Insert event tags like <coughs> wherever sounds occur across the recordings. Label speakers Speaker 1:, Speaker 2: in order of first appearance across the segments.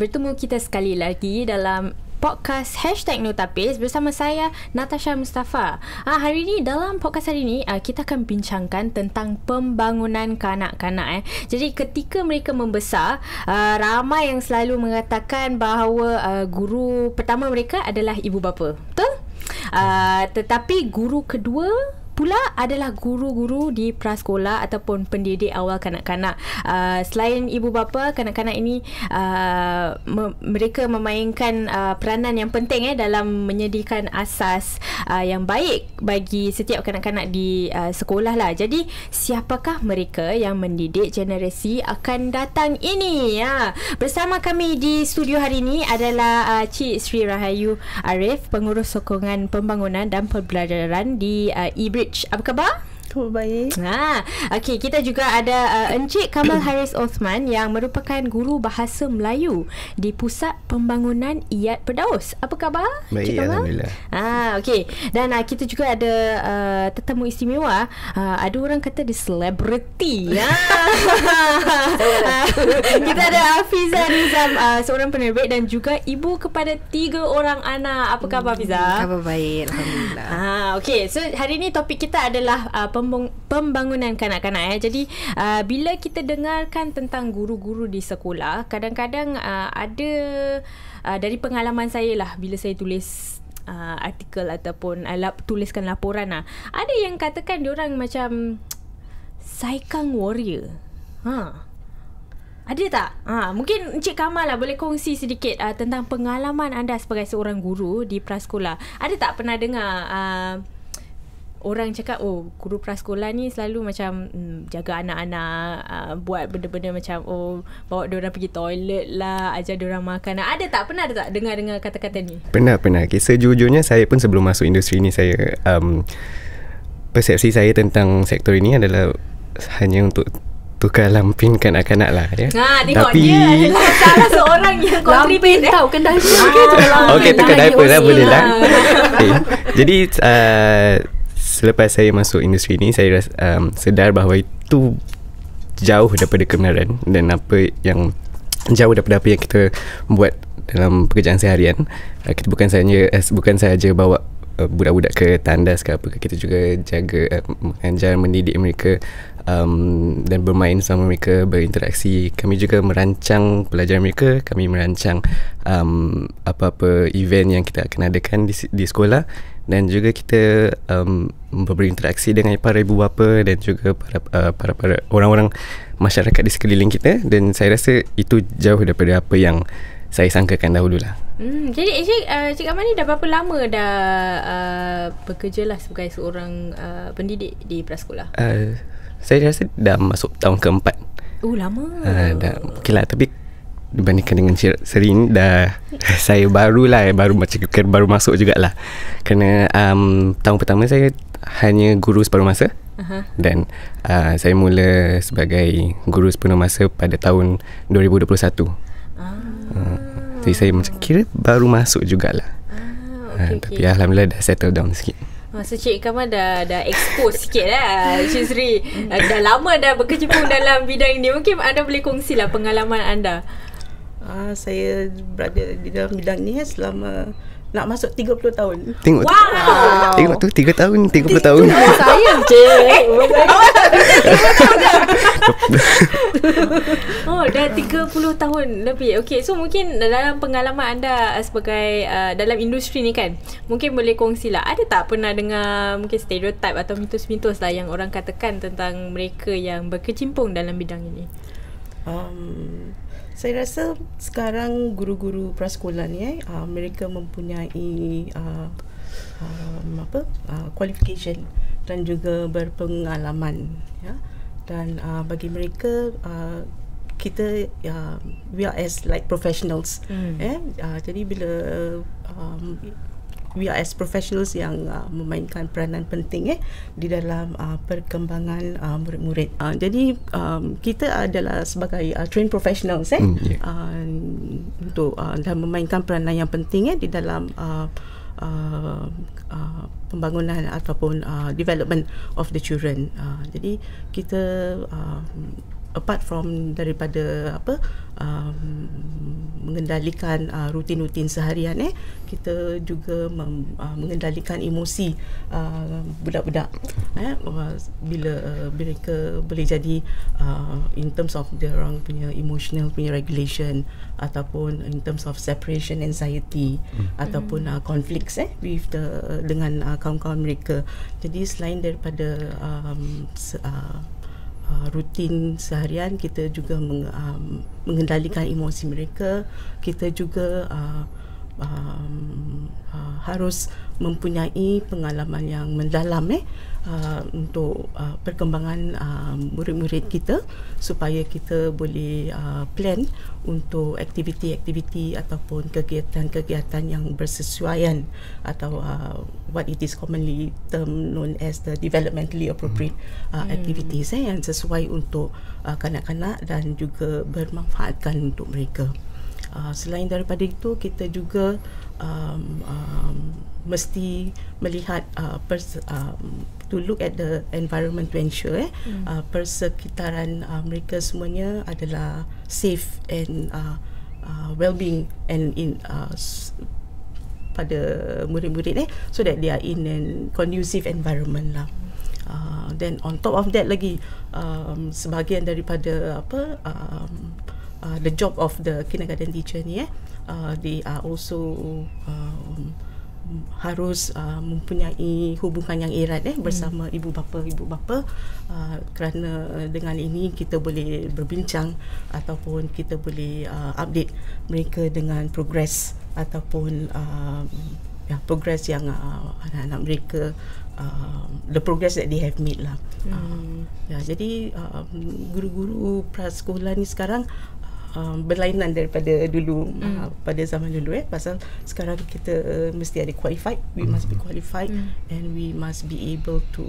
Speaker 1: bertemu kita sekali lagi dalam podcast hashtag Notapis bersama saya Natasha Mustafa. Ah, hari ini dalam podcast hari ini ah, kita akan bincangkan tentang pembangunan kanak-kanak. Eh. Jadi ketika mereka membesar, ah, ramai yang selalu mengatakan bahawa ah, guru pertama mereka adalah ibu bapa. Betul? Uh, tetapi guru kedua pula adalah guru-guru di prasekolah ataupun pendidik awal kanak-kanak. Uh, selain ibu bapa, kanak-kanak ini uh, me- mereka memainkan uh, peranan yang penting eh dalam menyediakan asas uh, yang baik bagi setiap kanak-kanak di uh, sekolah lah. Jadi siapakah mereka yang mendidik generasi akan datang ini? Ya, bersama kami di studio hari ini adalah uh, Cik Sri Rahayu Arif, pengurus sokongan pembangunan dan pembelajaran di uh, Ibrid Rich. Apa khabar? Oh, baik. Ha, okay, kita juga ada uh, Encik Kamal <coughs> Haris Osman yang merupakan guru bahasa Melayu di Pusat Pembangunan Iyad Perdaus. Apa khabar? Baik, Encik Alhamdulillah. Ha, okay. Dan uh, kita juga ada uh, tetamu istimewa. Uh, ada orang kata dia selebriti. ha. <laughs> kita ada Afiza Nizam, uh, seorang penerbit dan juga ibu kepada tiga orang anak. Apa khabar, Afiza? Khabar baik, Alhamdulillah. Ha, okay, so hari ini topik kita adalah uh, pembangunan kanak-kanak ya. Jadi uh, bila kita dengarkan tentang guru-guru di sekolah, kadang-kadang uh, ada uh, dari pengalaman saya lah bila saya tulis uh, artikel ataupun uh, lap, tuliskan laporan lah. Ada yang katakan orang macam saikang warrior. Ha. Ada tak? Ha, mungkin Encik Kamal lah boleh kongsi sedikit uh, tentang pengalaman anda sebagai seorang guru di prasekolah. Ada tak pernah dengar uh, orang cakap oh guru prasekolah ni selalu macam hmm, jaga anak-anak uh, buat benda-benda macam oh bawa dia orang pergi toilet lah ajar dia orang makan lah. ada tak pernah ada tak dengar-dengar kata-kata ni
Speaker 2: pernah pernah okay, sejujurnya saya pun sebelum masuk industri ni saya um, persepsi saya tentang sektor ini adalah hanya untuk tukar lampin anak kanak lah ya.
Speaker 3: Ha, Tapi
Speaker 4: salah seorang yang kontribut tahu kedai. Okey, tukar diaper lah boleh lah.
Speaker 2: lah. <laughs> Jadi uh, selepas saya masuk industri ini, saya um, sedar bahawa itu jauh daripada kebenaran dan apa yang jauh daripada apa yang kita buat dalam pekerjaan seharian uh, kita bukan sahaja bukan sahaja bawa uh, budak-budak ke tandas ke apa kita juga jaga uh, ajar mendidik mereka um, dan bermain sama mereka berinteraksi kami juga merancang pelajaran mereka kami merancang um, apa-apa event yang kita akan adakan di, di sekolah dan juga kita um, memberi interaksi dengan para ibu bapa dan juga para uh, para, para orang-orang masyarakat di sekeliling kita dan saya rasa itu jauh daripada apa yang saya sangkakan dahululah.
Speaker 1: Hmm jadi actually uh, cik Amani dah berapa lama dah uh, bekerjalah sebagai seorang uh, pendidik di prasekolah?
Speaker 2: Uh, saya rasa dah masuk tahun keempat. Oh lama. Uh, dah okay lah tapi dibandingkan dengan Cik Serin dah <laughs> saya baru lah, baru macam kan baru masuk jugalah kerana um, tahun pertama saya hanya guru separuh masa uh-huh. dan uh, saya mula sebagai guru separuh masa pada tahun 2021 ah. uh, jadi saya macam kira baru masuk jugalah ah, okay, uh, tapi Alhamdulillah dah settle down sikit
Speaker 1: Masa Cik Kamal dah, dah expose sikit lah Cik Sri <laughs> Dah lama dah berkecimpung dalam bidang ni Mungkin anda boleh kongsilah pengalaman anda
Speaker 5: Ah, saya berada di dalam bidang ni selama nak masuk 30 tahun. Tengok Wow.
Speaker 4: Tengok
Speaker 2: tu 3 tahun, 30 Tengok tahun. Saya
Speaker 4: je. <laughs>
Speaker 1: Oh, <laughs> oh, dah 30 tahun lebih. Okey, so mungkin dalam pengalaman anda eh, sebagai uh, dalam industri ni kan, mungkin boleh kongsilah. Ada tak pernah dengar mungkin stereotype atau mitos-mitos lah yang orang katakan tentang mereka yang berkecimpung dalam bidang ini?
Speaker 5: Um, saya rasa sekarang guru-guru prasekolah ni eh, uh, mereka
Speaker 1: mempunyai
Speaker 5: uh, um, apa uh, qualification dan juga berpengalaman ya. Dan uh, bagi mereka uh, kita uh, we are as like professionals mm. eh. Uh, jadi bila um, we are as professionals yang uh, memainkan peranan penting eh di dalam uh, perkembangan uh, murid-murid. Uh, jadi um, kita adalah sebagai uh, trained professionals eh mm, yeah. uh, untuk uh, dan memainkan peranan yang penting eh di dalam uh, Uh, uh, pembangunan ataupun uh, development of the children. Uh, jadi kita uh, apart from daripada apa um, mengendalikan uh, rutin-rutin seharian eh kita juga mem, uh, mengendalikan emosi uh, budak-budak eh uh, bila uh, mereka boleh jadi uh, in terms of their orang punya emotional punya regulation ataupun in terms of separation anxiety hmm. ataupun uh, conflicts eh with the dengan uh, kawan-kawan mereka jadi selain daripada um, se, uh, uh, rutin seharian kita juga meng, uh, um, mengendalikan emosi mereka kita juga uh, uh, uh, harus mempunyai pengalaman yang mendalam eh uh, untuk uh, perkembangan uh, murid-murid kita supaya kita boleh uh, plan untuk aktiviti-aktiviti ataupun kegiatan-kegiatan yang bersesuaian atau uh, what it is commonly term known as the developmentally appropriate hmm. uh, activities eh, yang sesuai untuk uh, kanak-kanak dan juga bermanfaatkan untuk mereka. Uh, selain daripada itu kita juga um, um, mesti melihat uh, pers, um, to look at the environment to ensure eh, mm. uh, persekitaran uh, mereka semuanya adalah safe and uh, uh, well-being and in uh, pada murid-murid eh, so that they are in a conducive environment lah. Uh, then on top of that lagi um, sebahagian daripada apa um, uh, the job of the kindergarten teacher ni eh uh, they are also um, harus uh, mempunyai hubungan yang erat eh bersama hmm. ibu bapa ibu bapa uh, kerana dengan ini kita boleh berbincang ataupun kita boleh uh, update mereka dengan progres ataupun uh, ya progres yang uh, anak-anak mereka Uh, the progress that they have made lah. Hmm. Uh, ya, jadi uh, guru-guru prasekolah ni sekarang um, berlainan daripada dulu mm. uh, pada zaman dulu eh pasal sekarang kita uh, mesti ada qualified we mm. must be hmm. qualified mm. and we must be able to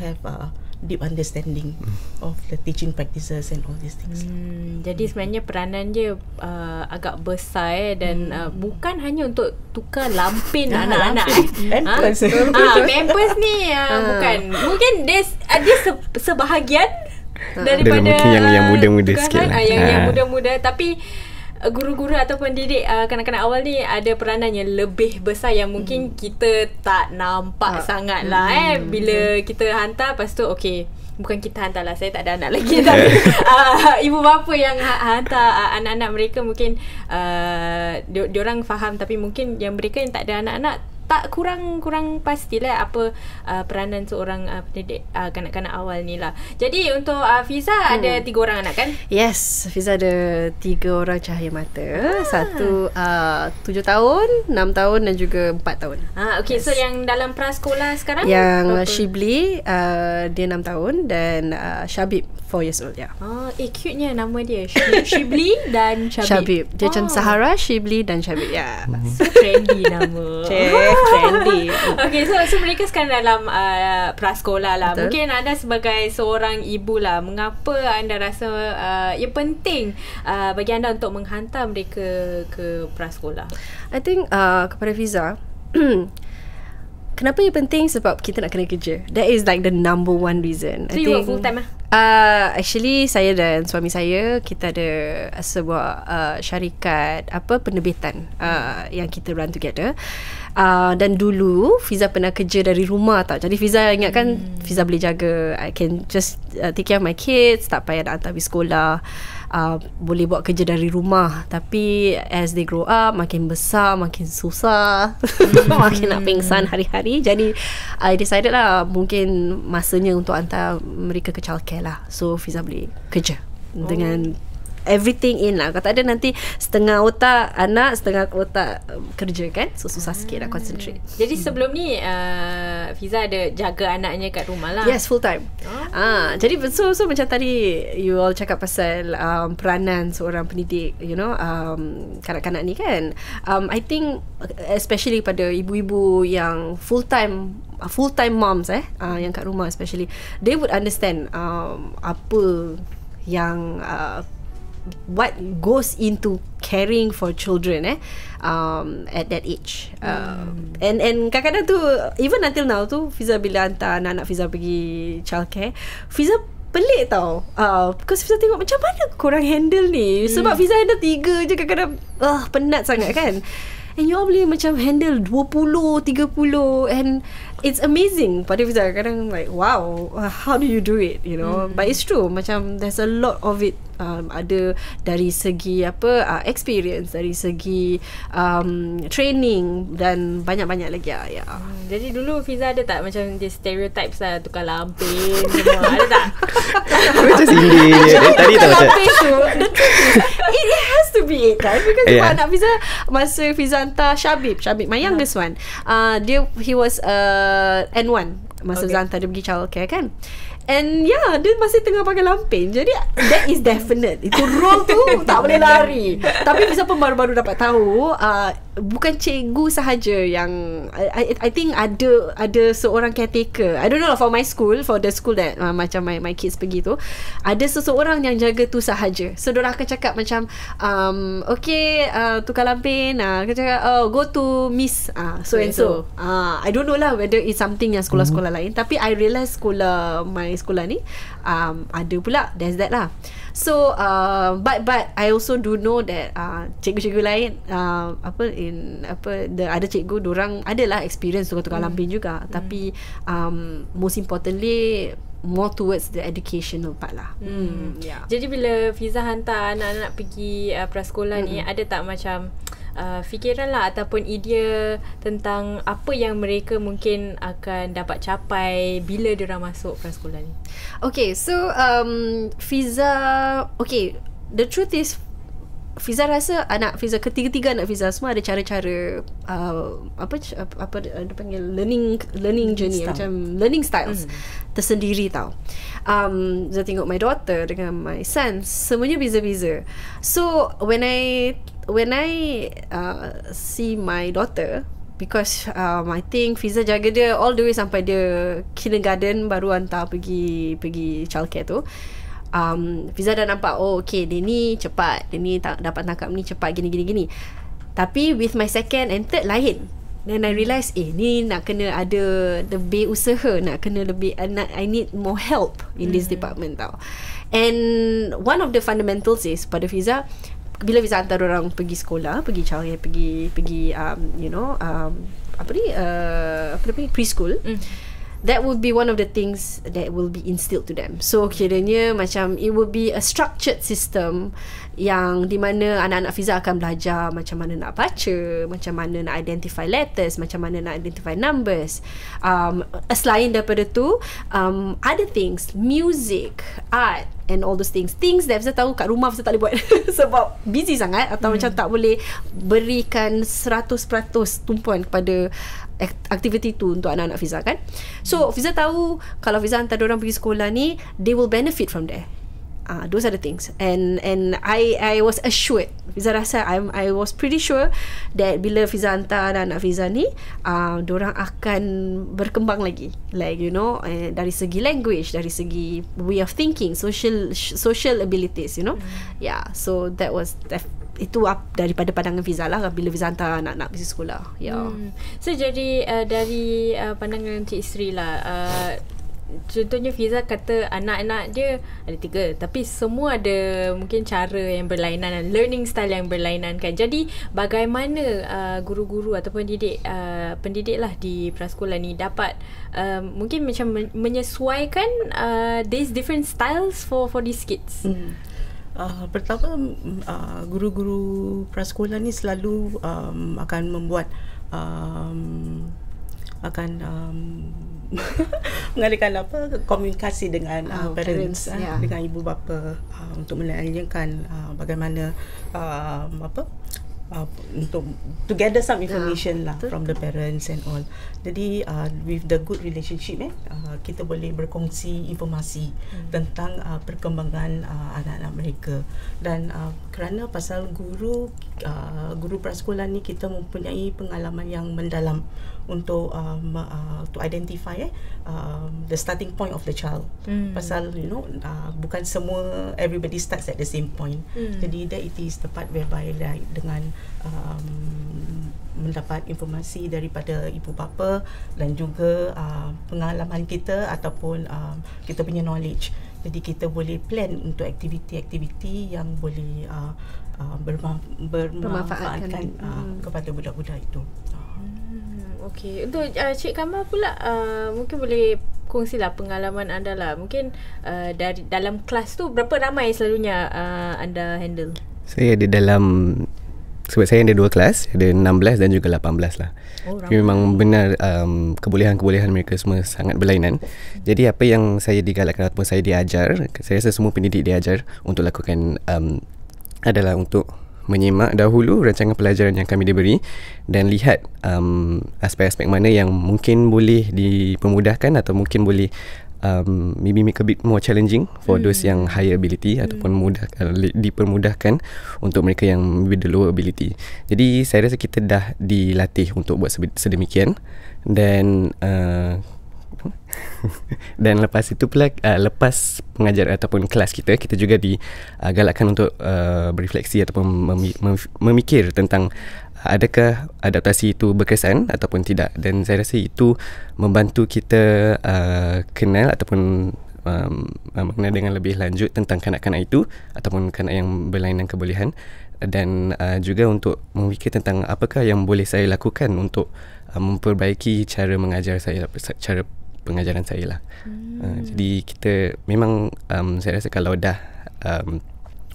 Speaker 5: have a deep understanding mm. of the teaching practices and all these things. Mm.
Speaker 1: Jadi sebenarnya peranan dia uh, agak besar eh dan mm. uh, bukan hanya untuk tukar lampin <laughs> ah, anak-anak. <laughs>
Speaker 3: Ha? Pampers. Ah, pampers ni uh, bukan. Mungkin
Speaker 1: this ada uh, se- sebahagian daripada Dalam mungkin yang yang muda-muda kan? sikit lah. Ah, yang, ha. yang ah. muda-muda tapi eh, guru-guru atau pendidik uh, ah, kanak-kanak awal ni ada peranan yang lebih besar yang mungkin hmm. kita tak nampak ha. sangat lah eh. hmm. eh bila kita hantar lepas tu okey bukan kita hantar lah saya tak ada anak lagi <laughs> tapi uh, ibu bapa yang ha- hantar uh, anak-anak mereka mungkin uh, di- diorang faham tapi mungkin yang mereka yang tak ada anak-anak tak kurang kurang pastilah apa uh, peranan seorang uh, pendidik uh, kanak-kanak awal ni lah. Jadi untuk uh, Fiza hmm. ada tiga orang anak kan?
Speaker 4: Yes, Fiza ada tiga orang
Speaker 1: cahaya mata. Ah. Satu
Speaker 4: uh, tujuh tahun, enam tahun dan juga empat tahun.
Speaker 1: Ah, okay, yes. so yang dalam prasekolah sekarang? Yang apa?
Speaker 4: Shibli uh, dia enam tahun dan uh, Shabib 4 years old, ya. Yeah.
Speaker 1: Oh, eh, cute-nya nama dia. <laughs> Shibli dan Shabib. Shabib. Dia oh. macam
Speaker 4: Sahara, Shibli dan Shabib, ya. Yeah. So, trendy
Speaker 3: nama. Cik. <laughs> trendy. <laughs>
Speaker 1: Okay, so so mereka sekarang dalam uh, prasekolah lah. Betul. Mungkin anda sebagai seorang ibu lah, mengapa anda rasa uh, ia ya penting uh, bagi anda untuk menghantar mereka ke prasekolah?
Speaker 4: I think uh, kepada Fiza, <clears throat> kenapa ia penting sebab kita nak kena kerja. That is like the number one reason. So I you think, work full time lah? Uh, actually saya dan suami saya kita ada sebuah uh, syarikat apa penerbitan uh, yang kita run together uh, dan dulu Fiza pernah kerja dari rumah tau jadi Fiza ingat kan hmm. Fiza boleh jaga I can just uh, take care of my kids tak payah nak hantar pergi sekolah uh, boleh buat kerja dari rumah tapi as they grow up makin besar makin susah <laughs> makin nak pingsan hari-hari jadi I decided lah mungkin masanya untuk hantar mereka ke childcare lah so Fiza boleh kerja dengan oh everything in lah Kalau tak ada nanti Setengah otak anak Setengah otak um, kerja kan So susah sikit lah Concentrate
Speaker 1: Jadi sebelum ni uh, Fiza ada jaga anaknya kat rumah lah Yes full time oh. ah,
Speaker 4: Jadi so, so macam tadi You all cakap pasal um, Peranan seorang pendidik You know um, Kanak-kanak ni kan um, I think Especially pada ibu-ibu Yang full time uh, full time moms eh uh, yang kat rumah especially they would understand um, apa yang uh, what goes into caring for children eh um at that age uh, mm. and and kadang-kadang tu even until now tu Fiza bila hantar anak-anak Fiza pergi childcare Fiza pelik tau uh, Because Fiza tengok macam mana kurang handle ni Sebab mm. Fiza handle tiga je kadang-kadang uh, penat sangat kan <laughs> And you all boleh macam handle 20, 30 And it's amazing pada Fiza kadang like wow uh, how do you do it you know mm. but it's true macam there's a lot of it um, ada dari segi apa uh, experience dari segi um, training dan banyak-banyak lagi ah, ya yeah. hmm.
Speaker 1: jadi dulu Fiza ada tak macam dia stereotypes lah tukar lampin semua ada tak
Speaker 4: <laughs> macam
Speaker 3: sindir <laughs> Tukar tak lampin
Speaker 1: tu <laughs> it has
Speaker 4: terbiik kan Because yeah. anak Fiza lah Masa Fiza hantar Syabib Syabib My youngest yeah. Uh-huh. one uh, Dia He was uh, N1 Masa okay. Fiza hantar Dia pergi childcare kan And yeah Dia masih tengah pakai lampin Jadi That is definite Itu role tu <laughs> Tak boleh lari Tapi bisa pun baru-baru dapat tahu uh, Bukan cikgu sahaja Yang I, I, I think ada Ada seorang caretaker I don't know lah For my school For the school that uh, Macam my my kids pergi tu Ada seseorang yang jaga tu sahaja So diorang akan cakap macam um, Okay uh, Tukar lampin uh, Akan cakap oh, Go to miss uh, So and so uh, I don't know lah Whether it's something Yang sekolah-sekolah mm-hmm. lain Tapi I realize Sekolah my dari sekolah ni um, ada pula that's that lah so uh, but but I also do know that uh, cikgu-cikgu lain uh, apa in apa the ada cikgu orang adalah experience tukar-tukar mm. lampin juga mm. tapi um, most importantly more towards the educational part lah. Hmm. hmm yeah.
Speaker 1: Jadi bila Fiza hantar anak-anak pergi uh, prasekolah mm ni hmm. ada tak macam uh, fikiran lah ataupun idea tentang apa yang mereka mungkin akan dapat capai bila dia masuk prasekolah ni.
Speaker 4: Okay, so um, Fiza, okay, the truth is Fiza rasa anak Fiza ketiga-tiga anak Fiza semua ada cara-cara uh, apa apa ada panggil learning learning journey style. macam learning styles mm. tersendiri tau. Um saya tengok my daughter dengan my son semuanya beza-beza. So when I when I uh, see my daughter because um, I think Fiza jaga dia all the way sampai dia kindergarten baru hantar pergi pergi childcare tu um, Fiza dah nampak oh okay dia ni cepat dia ni ta- dapat tangkap ni cepat gini gini gini tapi with my second and third lain Then I realise Eh ni nak kena ada Lebih usaha Nak kena lebih uh, nak, I need more help In mm-hmm. this department tau And One of the fundamentals is Pada Fiza uh, bila Fiza hantar orang pergi sekolah, pergi childcare, pergi pergi um, you know, um, apa ni? Uh, apa ni? Preschool. Mm that would be one of the things that will be instilled to them. So kiranya macam it will be a structured system yang di mana anak-anak Fiza akan belajar macam mana nak baca, macam mana nak identify letters, macam mana nak identify numbers. Um, uh, selain daripada tu, um, other things, music, art, and all those things things that fiza tahu kat rumah fiza tak boleh buat <laughs> sebab busy sangat atau hmm. macam tak boleh berikan 100% tumpuan kepada uh, Activity tu untuk anak-anak Fiza kan. So Fiza tahu kalau Fiza hantar orang pergi sekolah ni they will benefit from there. Ah uh, those are the things and and I I was assured. Fiza rasa I I was pretty sure that bila Fiza hantar anak-anak Fiza ni ah uh, orang akan berkembang lagi. Like you know uh, dari segi language, dari segi way of thinking, social social abilities, you know. Mm. Yeah, so that was definitely itu daripada pandangan visa lah bila visa hantar anak-anak pergi sekolah. Ya. Hmm.
Speaker 1: So jadi uh, dari uh, pandangan Cik Sri lah uh, Contohnya visa kata anak-anak dia ada tiga tapi semua ada mungkin cara yang berlainan learning style yang berlainan kan. Jadi bagaimana uh, guru-guru ataupun didik uh, pendidik lah di prasekolah ni dapat uh, mungkin macam menyesuaikan uh, these different styles for for these kids. Hmm.
Speaker 5: Uh, pertama, uh, guru-guru prasekolah ni selalu um, akan membuat um, akan um, <laughs> mengalihkan apa komunikasi dengan uh, oh, parents, parents yeah. Ya. dengan ibu bapa uh, untuk menanyakan uh, bagaimana uh, apa untuk uh, to gather some information yeah, lah betul. from the parents and all. Jadi uh, with the good relationship eh uh, kita boleh berkongsi informasi hmm. tentang uh, perkembangan uh, anak-anak mereka dan uh, kerana pasal guru uh, guru prasekolah ni kita mempunyai pengalaman yang mendalam untuk um, uh, to identify eh, um, the starting point of the child.
Speaker 3: Mm. Pasal
Speaker 5: you know uh, bukan semua everybody starts at the same point. Mm. Jadi that it is the part whereby like dengan um, mendapat informasi daripada ibu bapa dan juga uh, pengalaman kita ataupun uh, kita punya knowledge. Jadi kita boleh plan untuk aktiviti-aktiviti yang boleh uh, uh, bermanfaatkan uh, hmm. kepada budak-budak itu. Uh
Speaker 1: okay. Untuk uh, Cik Kamal pula uh, Mungkin boleh kongsilah pengalaman anda lah Mungkin uh, dari dalam kelas tu Berapa ramai selalunya uh, anda handle?
Speaker 2: Saya ada dalam Sebab saya ada dua kelas Ada 16 dan juga 18 lah oh, ramai. Memang benar um, Kebolehan-kebolehan mereka semua sangat berlainan hmm. Jadi apa yang saya digalakkan Ataupun saya diajar Saya rasa semua pendidik diajar Untuk lakukan um, Adalah untuk menyimak dahulu rancangan pelajaran yang kami diberi dan lihat um, aspek-aspek mana yang mungkin boleh dipermudahkan atau mungkin boleh um, maybe make a bit more challenging for mm. those yang higher ability mm. ataupun mudah uh, dipermudahkan untuk mereka yang maybe the lower ability. Jadi saya rasa kita dah dilatih untuk buat sedemikian dan uh, <laughs> Dan lepas itu pula uh, lepas pengajar ataupun kelas kita kita juga digalakkan uh, untuk uh, berefleksi ataupun memikir tentang uh, adakah adaptasi itu berkesan ataupun tidak dan saya rasa itu membantu kita uh, kenal ataupun um, uh, makna dengan lebih lanjut tentang kanak-kanak itu ataupun kanak yang berlainan kebolehan dan uh, juga untuk memikir tentang apakah yang boleh saya lakukan untuk uh, memperbaiki cara mengajar saya cara pengajaran saya lah. Hmm. Uh, jadi kita memang um, saya rasa kalau dah um,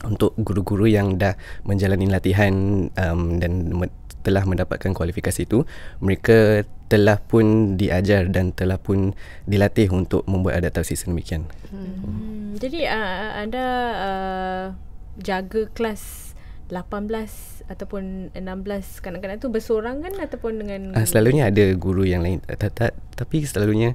Speaker 2: untuk guru-guru yang dah menjalani latihan um, dan me- telah mendapatkan kualifikasi itu, mereka telah pun diajar dan telah pun dilatih untuk membuat adaptasi sedemikian. Hmm.
Speaker 1: Jadi uh, anda uh, jaga kelas 18 ataupun 16 kanak-kanak tu bersorangan ataupun dengan uh,
Speaker 2: selalunya ada guru yang lain tak tak tapi selalunya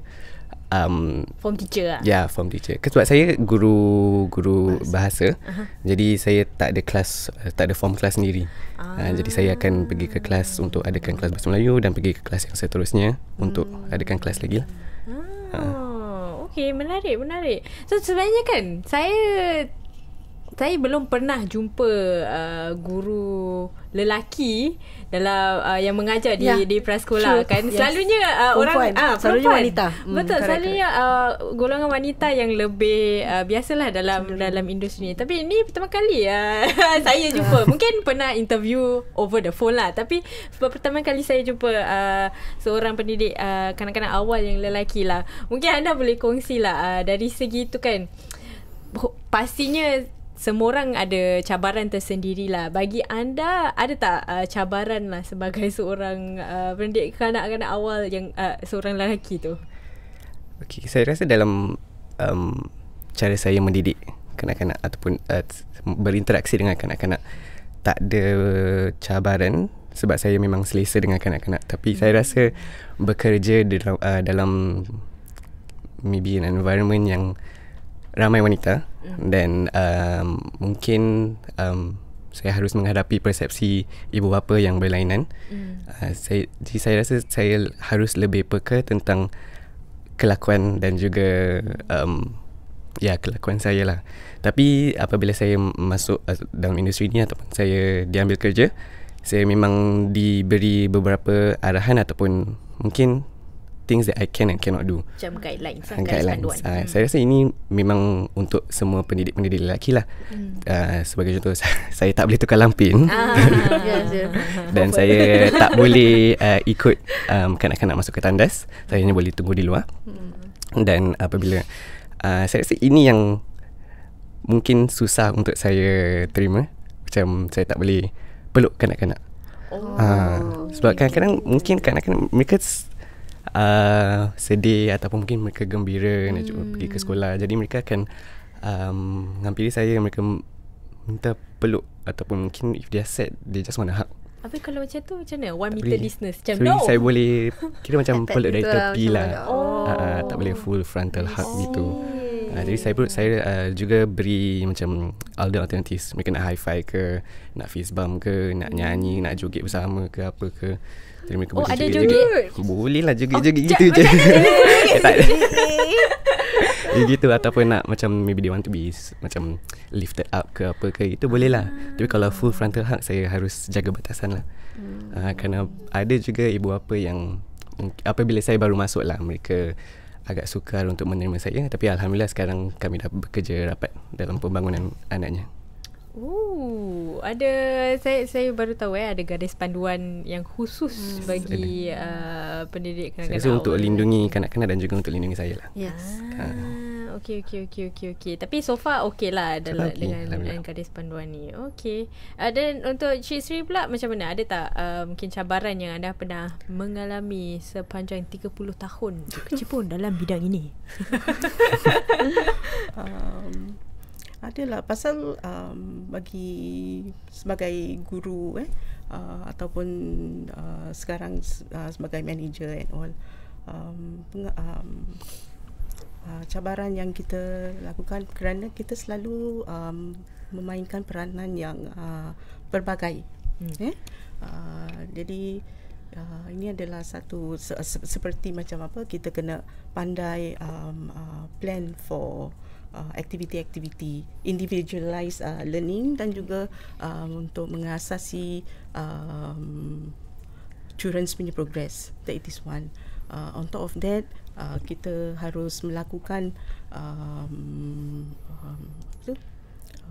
Speaker 2: um
Speaker 1: form teacher lah. ya
Speaker 2: form teacher sebab saya guru guru bahasa uh-huh. jadi saya tak ada kelas eh, tak ada form kelas sendiri ah. uh, jadi saya akan pergi ke kelas untuk adakan kelas bahasa Melayu dan pergi ke kelas yang seterusnya untuk hmm. adakan kelas lagi lah.
Speaker 1: ah. uh. Ah. Okay, menarik, menarik. So sebenarnya kan, saya saya belum pernah jumpa uh, guru lelaki dalam uh, yang mengajar di yeah. di prasekolah sure. kan selalunya uh, orang ah perempuan. selalunya wanita hmm, betul correct, selalunya correct. Uh, golongan wanita yang lebih uh, biasalah dalam Sebelum. dalam industri ni tapi ini pertama kali uh, <laughs> saya jumpa <laughs> mungkin pernah interview over the phone lah tapi sebab pertama kali saya jumpa uh, seorang pendidik uh, kanak-kanak awal yang lelaki lah mungkin anda boleh kongsilah uh, dari segi tu kan pastinya semua orang ada cabaran tersendiri lah. Bagi anda ada tak uh, cabaran lah sebagai <laughs> seorang uh, kanak-kanak awal yang uh, seorang lelaki tu?
Speaker 2: Okay, saya rasa dalam um, cara saya mendidik kanak-kanak ataupun uh, berinteraksi dengan kanak-kanak tak ada cabaran sebab saya memang selesa dengan kanak-kanak tapi hmm. saya rasa bekerja di dalam, uh, dalam maybe an environment yang ramai wanita hmm. Mm. dan um, mungkin um, saya harus menghadapi persepsi ibu bapa yang berlainan. Mm. Uh, saya jadi saya rasa saya harus lebih peka tentang kelakuan dan juga um, ya kelakuan saya lah. Tapi apabila saya masuk uh, dalam industri ini ataupun saya diambil kerja, saya memang diberi beberapa arahan ataupun mungkin things that I can and cannot do.
Speaker 1: Macam guidelines. Uh, guidelines. Uh, hmm. Saya
Speaker 2: rasa ini memang untuk semua pendidik-pendidik lelaki lah. Hmm. Uh, sebagai contoh, <laughs> saya tak boleh tukar lampin. Ah, <laughs> Dan <laughs> saya tak boleh uh, ikut um, kanak-kanak masuk ke tandas. Saya hanya boleh tunggu di luar. Hmm. Dan apabila... Uh, saya rasa ini yang mungkin susah untuk saya terima. Macam saya tak boleh peluk kanak-kanak. Oh, uh, sebab kadang-kadang mungkin kanak-kanak mereka uh, sedih ataupun mungkin mereka gembira hmm. nak cuba hmm. pergi ke sekolah. Jadi mereka akan um, menghampiri um, saya, mereka minta peluk ataupun mungkin if they are sad, they just want to hug.
Speaker 1: Tapi kalau macam tu macam mana? One meter distance macam so, no? Saya
Speaker 2: boleh kira macam <laughs> peluk dari tepi lah. lah. Ah, ah, oh. Uh, uh, tak boleh full frontal hug oh. gitu. Uh, jadi saya saya uh, juga beri macam other alternatives. Mereka nak high five ke, nak fist bump ke, nak nyanyi, nak joget bersama ke apa ke. Terima oh, kasih. Oh, ada juga. Boleh lah juga joget gitu je. <laughs> Tak ada. <laughs> Dia gitu ataupun nak macam maybe they want to be macam lifted up ke apa ke itu boleh lah. Hmm. Ah. Tapi kalau full frontal hug saya harus jaga batasan lah. Hmm. Uh, kerana ada juga ibu apa yang apabila saya baru masuk lah mereka agak sukar untuk menerima saya. Tapi Alhamdulillah sekarang kami dah bekerja rapat dalam pembangunan anaknya.
Speaker 1: Ooh, ada saya saya baru tahu eh ada garis panduan yang khusus yes. Hmm. bagi uh, pendidik kanak-kanak. Saya untuk
Speaker 2: lindungi kanak-kanak dan juga untuk lindungi saya lah.
Speaker 1: Yes. Ah, ah okey okey okey okey okey. Tapi so far okey lah dalam okay. dengan, dengan garis panduan ni. Okey. Uh, ah, untuk Cik Sri pula macam mana? Ada tak uh, mungkin cabaran yang anda pernah mengalami sepanjang 30 tahun kecipun dalam bidang ini? <laughs>
Speaker 5: um, adalah pasal um, bagi sebagai guru eh uh, ataupun uh, sekarang uh, sebagai manager and all um, peng- um uh, cabaran yang kita lakukan kerana kita selalu um, memainkan peranan yang uh, berbagai. Hmm. Eh? Uh, jadi uh, ini adalah satu se- se- seperti macam apa kita kena pandai um, uh, plan for Uh, aktiviti-aktiviti individualised uh, learning dan juga uh, untuk mengasasi um, children's punya progress that is one uh, on top of that uh, kita harus melakukan um, um,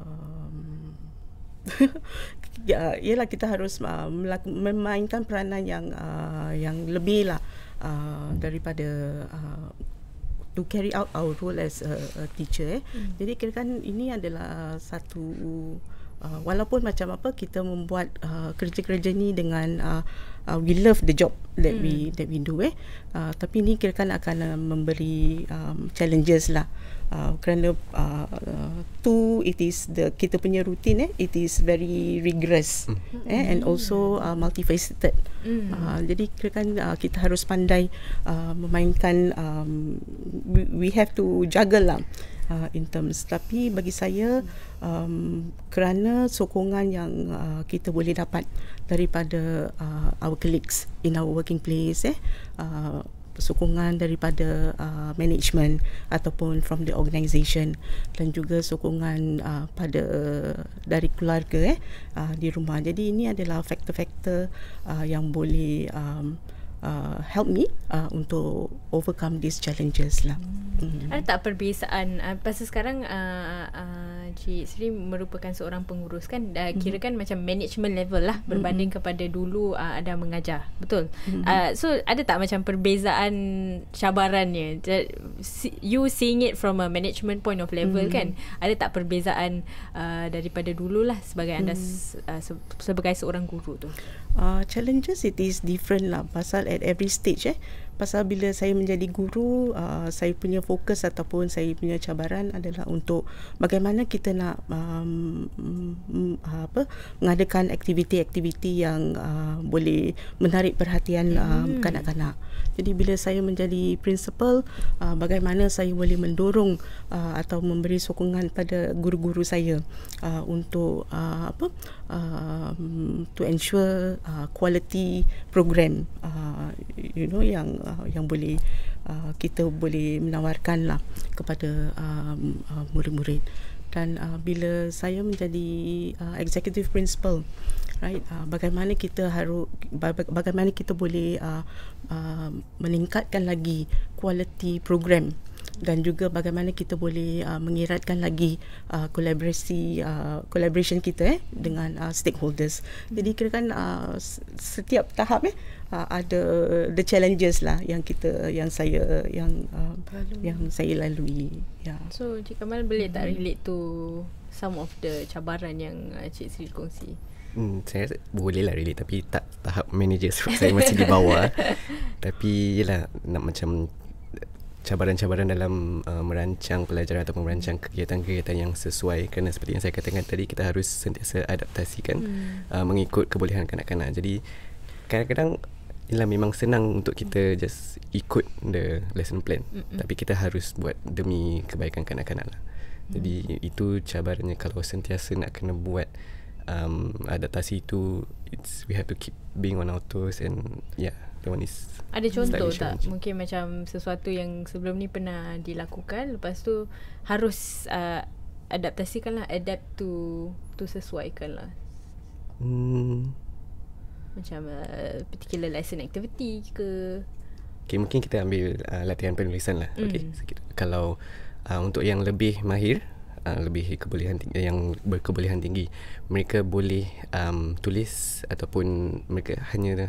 Speaker 5: um <laughs> ya ialah kita harus uh, melaku- memainkan peranan yang uh, yang lebih lah uh, daripada uh, to carry out our role as a, a teacher eh. Mm. Jadi kira kan ini adalah satu uh, walaupun macam apa kita membuat uh, kerja-kerja ni dengan uh, uh, we love the job that mm. we hmm. that we do eh. Uh, tapi ini kira kan akan uh, memberi um, challenges lah. Uh, kerana uh, tu it is the kita punya rutin eh it is very rigorous mm. eh, and hmm. also uh, multifaceted mm. uh, jadi kan uh, kita harus pandai uh, memainkan um, we have to juggle lah uh, in terms tapi bagi saya um, kerana sokongan yang uh, kita boleh dapat daripada uh, our colleagues in our working place eh uh, sokongan daripada uh, management ataupun from the organisation dan juga sokongan uh, pada uh, dari keluarga eh uh, di rumah. Jadi ini adalah faktor-faktor uh, yang boleh um, uh, help me uh, untuk overcome these challenges lah. Hmm.
Speaker 1: hmm. Ada tak perbezaan uh, pasal sekarang uh, uh, Cik Sri merupakan seorang pengurus kan dah uh, kira kan hmm. macam management level lah berbanding hmm. kepada dulu uh, ada mengajar. Betul. Hmm. Uh, so ada tak macam perbezaan cabarannya? You seeing it from a management point of level hmm. kan? Ada tak perbezaan uh, daripada lah sebagai anda hmm. uh, sebagai seorang guru tu?
Speaker 5: Uh, challenges it is different lah pasal at every stage eh pasal bila saya menjadi guru uh, saya punya fokus ataupun saya punya cabaran adalah untuk bagaimana kita nak um, apa mengadakan aktiviti-aktiviti yang uh, boleh menarik perhatian um, kanak-kanak. Jadi bila saya menjadi principal uh, bagaimana saya boleh mendorong uh, atau memberi sokongan pada guru-guru saya uh, untuk uh, apa uh, to ensure uh, quality program uh, you know yang uh, Uh, yang boleh uh, kita boleh menawarkanlah kepada um, uh, murid-murid dan uh, bila saya menjadi uh, executive principal right uh, bagaimana kita harus bagaimana kita boleh uh, uh, meningkatkan lagi kualiti program dan juga bagaimana kita boleh uh, mengeratkan lagi uh, kolaborasi uh, collaboration kita eh dengan uh, stakeholders. Jadi kira kan uh, setiap tahap eh uh, ada the challenges lah yang kita yang saya yang uh, yang saya lalui.
Speaker 1: Yeah. So Cik Kamal boleh tak mm-hmm. relate to some of the cabaran yang uh, Cik Sri kongsi?
Speaker 2: Hmm, saya boleh lah relate tapi tak tahap manager sebab saya masih di bawah. <laughs> tapi yelah nak macam cabaran-cabaran dalam uh, merancang pelajaran ataupun merancang kegiatan-kegiatan yang sesuai kerana seperti yang saya katakan tadi kita harus sentiasa adaptasikan hmm. uh, mengikut kebolehan kanak-kanak. Jadi kadang-kadang ialah memang senang untuk kita just ikut the lesson plan mm tapi kita harus buat demi kebaikan kanak-kanak. Lah. Jadi mm. itu cabarannya kalau sentiasa nak kena buat um, adaptasi itu it's we have to keep being on our toes and yeah the one is ada contoh Stylish tak?
Speaker 3: Macam.
Speaker 1: Mungkin macam sesuatu yang sebelum ni pernah dilakukan lepas tu harus uh, adaptasikan lah adapt to to sesuaikan lah
Speaker 3: hmm.
Speaker 1: macam uh, particular lesson activity ke
Speaker 2: okay, mungkin kita ambil uh, latihan penulisan lah mm. okay. Hmm. kalau uh, untuk yang lebih mahir uh, lebih kebolehan tinggi, yang berkebolehan tinggi mereka boleh um, tulis ataupun mereka hanya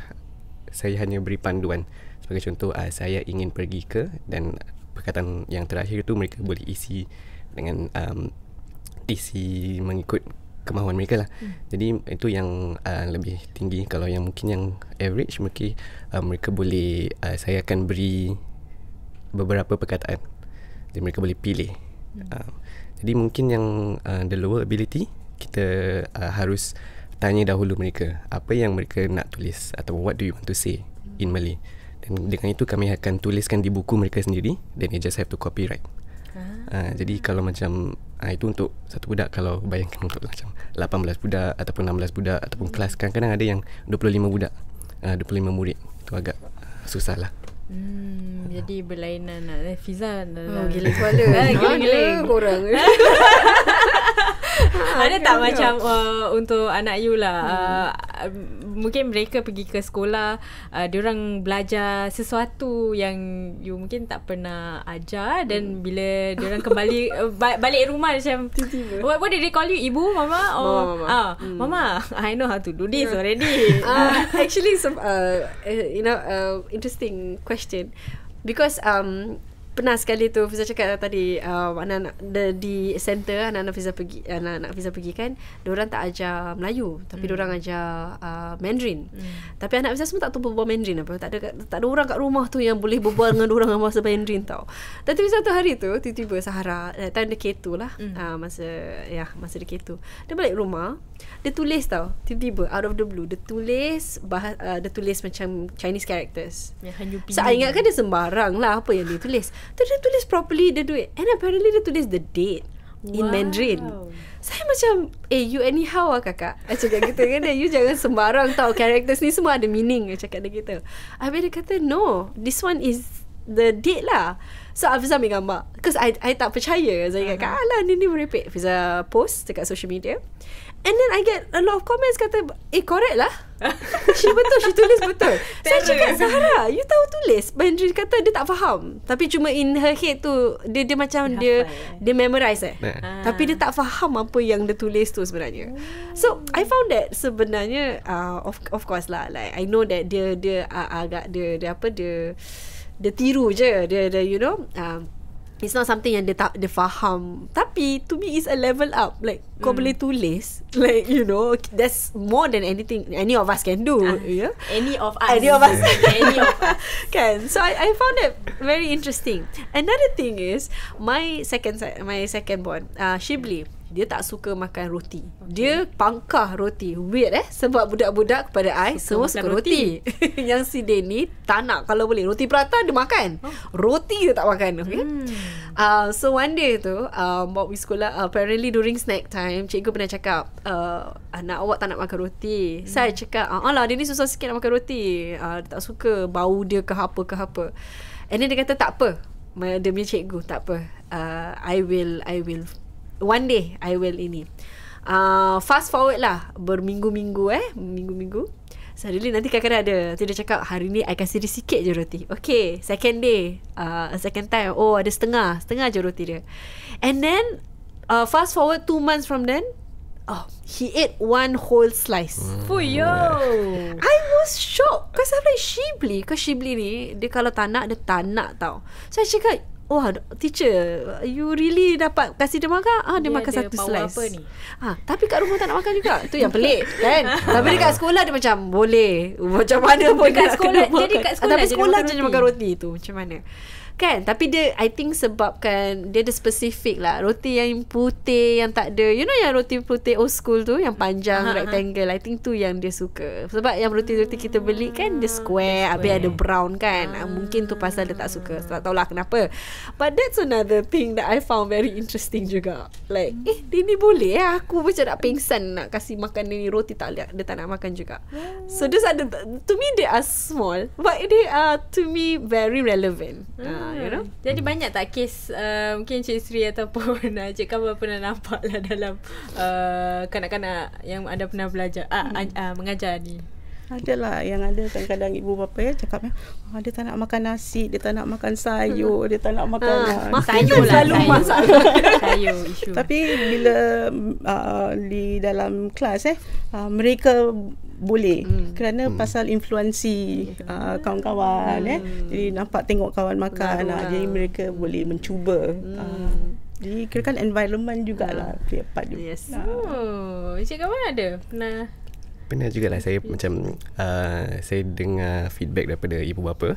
Speaker 2: saya hanya beri panduan sebagai contoh uh, saya ingin pergi ke dan perkataan yang terakhir tu mereka boleh isi dengan um, isi mengikut kemahuan mereka lah hmm. jadi itu yang uh, lebih tinggi kalau yang mungkin yang average mungkin uh, mereka boleh uh, saya akan beri beberapa perkataan jadi mereka boleh pilih hmm. uh, jadi mungkin yang uh, the lower ability kita uh, harus tanya dahulu mereka apa yang mereka nak tulis atau what do you want to say in Malay. Dan dengan itu kami akan tuliskan di buku mereka sendiri then they just have to copyright. Uh, jadi kalau macam uh, itu untuk satu budak kalau bayangkan untuk macam 18 budak ataupun 16 budak ataupun hmm. kelas kadang-kadang ada yang 25 budak uh, 25 murid itu agak susah lah
Speaker 1: hmm, uh. jadi berlainan lah eh, Fiza oh, gila kepala gila-gila korang <laughs> ha, <laughs> ada okay, tak okay. macam uh, untuk anak you lah hmm. Uh, uh, mungkin mereka pergi ke sekolah uh, diorang belajar sesuatu yang you mungkin tak pernah ajar hmm. dan bila diorang kembali <laughs> uh, balik rumah macam what, did they call you ibu mama or oh, mama, mama. Uh, hmm. <laughs> i know how to do this yeah. already uh,
Speaker 4: actually some uh, uh, you know uh, interesting question because um pernah sekali tu Fiza cakap tadi um, anak-anak the, di center anak-anak Fiza pergi anak-anak Fiza pergi kan diorang tak ajar Melayu tapi mm. diorang ajar uh, Mandarin mm. tapi anak Fiza semua tak tahu berbual Mandarin apa tak ada tak ada orang kat rumah tu yang boleh berbual dengan orang bahasa Mandarin tau tapi Fiza satu hari tu tiba-tiba Sahara eh, time dia ketulah mm. uh, masa ya masa dia ketu dia balik rumah dia tulis tau tiba-tiba out of the blue dia tulis bahas, uh, dia tulis macam Chinese characters
Speaker 1: ya, so I ingat kan dia
Speaker 4: sembarang lah apa yang dia tulis tu dia tulis properly dia duit and apparently dia tulis the date wow. in Mandarin saya macam eh you anyhow lah kakak I cakap gitu kan you jangan sembarang tau characters ni semua ada meaning I cakap dia gitu habis dia kata no this one is the date lah So Afiza ambil gambar Because I, I tak percaya Saya so, uh-huh. kata Alah ni ni merepek Afiza post Dekat social media And then I get a lot of comments kata, eh correct lah. <laughs> she betul, she tulis betul. <laughs> Saya so, cakap, Zahra, you tahu tulis. Bandri kata dia tak faham. Tapi cuma in her head tu, dia dia macam dia dia, eh. dia memorize eh. Nah. Ah. Tapi dia tak faham apa yang dia tulis tu sebenarnya. So, I found that sebenarnya, uh, of, of course lah. Like, I know that dia dia uh, agak, dia, dia apa, dia... Dia tiru je Dia, dia you know um, It's not something yang dia tak dia faham. Tapi to me is a level up. Like mm. kau hmm. boleh tulis. Like you know, that's more than anything any of us can do. Uh, ah, yeah. Any of us. Any of us. <laughs> any of us. Kan. <laughs> So I I found it very interesting. Another thing is my second my second born, uh, Shibli dia tak suka makan roti. Okay. Dia pangkah roti. Weird eh. Sebab budak-budak kepada I semua suka roti. roti. <laughs> Yang si Dan ni tak nak kalau boleh. Roti prata dia makan. Oh. Roti dia tak makan. Okay. Hmm. Uh, so one day tu, uh, um, Bob sekolah, apparently during snack time, cikgu pernah cakap, uh, anak awak tak nak makan roti. Hmm. Saya cakap, ah, alah dia ni susah sikit nak makan roti. Uh, dia tak suka bau dia ke apa ke apa. And then dia kata, tak apa. Dia punya cikgu, tak apa. Uh, I will, I will One day I will ini uh, Fast forward lah Berminggu-minggu eh Minggu-minggu Suddenly nanti kakak ada Nanti dia cakap Hari ni I kasi dia sikit je roti Okay Second day uh, Second time Oh ada setengah Setengah je roti dia And then uh, Fast forward two months from then Oh, he ate one whole slice. Hmm. Fuyo. <laughs> I was shocked. Cause I'm like, shibli. beli. Cause she ni, dia kalau tak nak, dia tak nak tau. So, I cakap, wah oh, teacher you really dapat kasih dia makan ah dia yeah, makan satu power slice apa ni ah tapi kat rumah tak nak makan juga tu yang pelik kan <laughs> tapi dekat sekolah dia macam boleh macam mana pun dekat sekolah jadi kat sekolah, ah, tapi sekolah dia, makan roti tu macam mana Kan Tapi dia I think sebabkan Dia ada spesifik lah Roti yang putih Yang tak ada You know yang roti putih Old school tu Yang panjang uh-huh. Rectangle I think tu yang dia suka Sebab yang roti-roti kita beli kan Dia ah, square, square. Habis ada brown kan uh-huh. Mungkin tu pasal dia tak suka Tak tahulah kenapa But that's another thing That I found very interesting juga Like Eh dia ni boleh ya? Aku macam nak pengsan Nak kasih makan ni Roti tak liat Dia tak nak makan juga So those are the To me they are small But they are To me very relevant uh-huh you know. Hmm.
Speaker 1: Jadi hmm. banyak tak kes uh, mungkin Cik Sri ataupun uh, <laughs> Cik Kamal pernah nampak lah dalam uh, kanak-kanak yang ada pernah belajar, uh, hmm. uh, mengajar ni?
Speaker 5: Adalah yang ada kadang-kadang ibu bapa ya cakap ya. Oh, dia tak nak makan nasi, dia tak nak makan sayur, hmm. dia tak nak makan. sayur. lah. Sayur lah. Selalu sayur. masalah. <laughs> Sayur, sayur isu. Tapi bila uh, di dalam kelas eh, uh, mereka boleh hmm. kerana hmm. pasal influensi uh, kawan-kawan hmm. eh jadi nampak tengok kawan makan uh, jadi mereka boleh mencuba ah. hmm. jadi hmm. uh, kira kan environment
Speaker 1: jugalah hmm. play part juga yes lah. oh Encik kawan ada pernah
Speaker 2: pernah lah saya yes. macam uh, saya dengar feedback daripada ibu bapa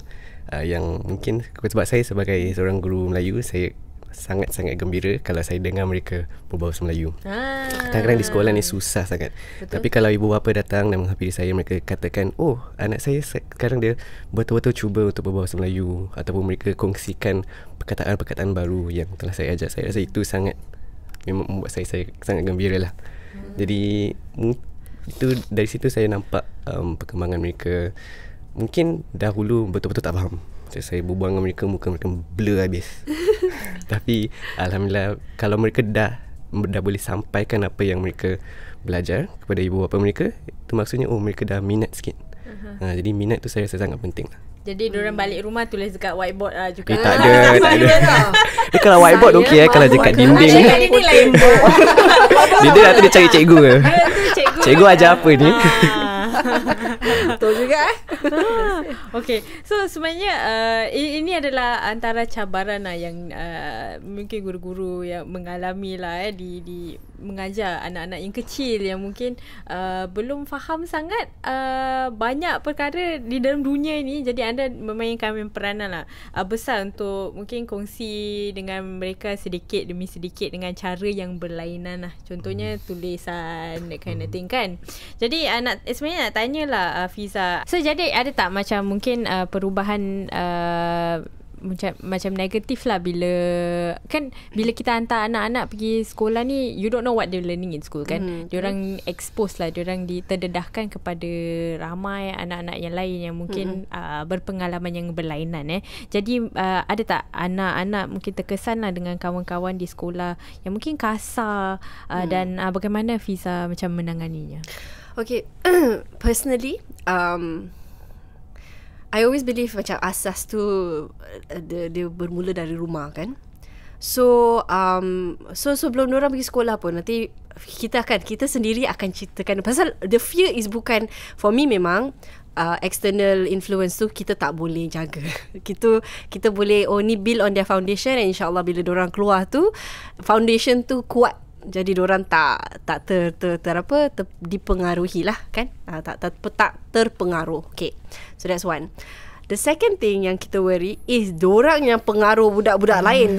Speaker 2: uh, yang mungkin sebab saya sebagai seorang guru Melayu saya sangat-sangat gembira kalau saya dengar mereka berbahasa Melayu. Ah. Kadang-kadang di sekolah ni susah sangat. Betul? Tapi kalau ibu bapa datang dan menghampiri saya, mereka katakan, oh anak saya sekarang dia betul-betul cuba untuk berbahasa Melayu. Ataupun mereka kongsikan perkataan-perkataan baru yang telah saya ajar. Saya rasa itu sangat memang membuat saya, saya sangat gembira lah. Hmm. Jadi itu dari situ saya nampak um, perkembangan mereka. Mungkin dahulu betul-betul tak faham. Macam saya berbual dengan mereka Muka mereka blur habis <laughs> Tapi Alhamdulillah Kalau mereka dah Dah boleh sampaikan Apa yang mereka Belajar Kepada ibu bapa mereka Itu maksudnya Oh mereka dah minat sikit uh-huh. ha, Jadi minat tu Saya rasa sangat penting lah.
Speaker 1: Jadi hmm. orang balik rumah Tulis dekat whiteboard lah juga Eh tak <laughs> ada, tak ada. eh, Kalau whiteboard saya okay eh, Kalau dekat dinding
Speaker 2: Dia
Speaker 3: <laughs>
Speaker 2: tu dia nak cari cikgu ke Cikgu ajar apa ni ah.
Speaker 1: Betul juga eh <laughs> okay. So sebenarnya uh, ini adalah antara cabaran lah yang uh, mungkin guru-guru yang mengalami lah eh, di, di mengajar anak-anak yang kecil yang mungkin uh, belum faham sangat uh, banyak perkara di dalam dunia ini. Jadi anda memainkan peranan lah uh, besar untuk mungkin kongsi dengan mereka sedikit demi sedikit dengan cara yang berlainan lah. Contohnya hmm. tulisan that kind of thing kan. Jadi uh, nak, eh, sebenarnya nak tanyalah uh, Fiza. So jadi ada tak macam mungkin uh, perubahan uh, macam macam negatif lah bila kan bila kita hantar anak-anak pergi sekolah ni you don't know what they learning in school kan mm-hmm. dia orang expose lah dia orang diterdedahkan kepada ramai anak-anak yang lain yang mungkin mm-hmm. uh, berpengalaman yang berlainan eh jadi uh, ada tak anak-anak mungkin terkesan lah dengan kawan-kawan di sekolah yang mungkin kasar uh, mm. dan uh, bagaimana visa macam menanganinya
Speaker 4: okay <clears throat> personally um, I always believe macam asas tu uh, dia, dia bermula dari rumah kan. So um so sebelum orang pergi sekolah pun nanti kita akan kita sendiri akan ceritakan pasal the fear is bukan for me memang uh, external influence tu kita tak boleh jaga. <laughs> kita kita boleh only build on their foundation and insyaallah bila orang keluar tu foundation tu kuat jadi orang tak tak ter ter, ter apa ter, dipengaruhi lah kan uh, tak tak tak terpengaruh okay so that's one the second thing yang kita worry is orang yang pengaruh budak-budak hmm. lain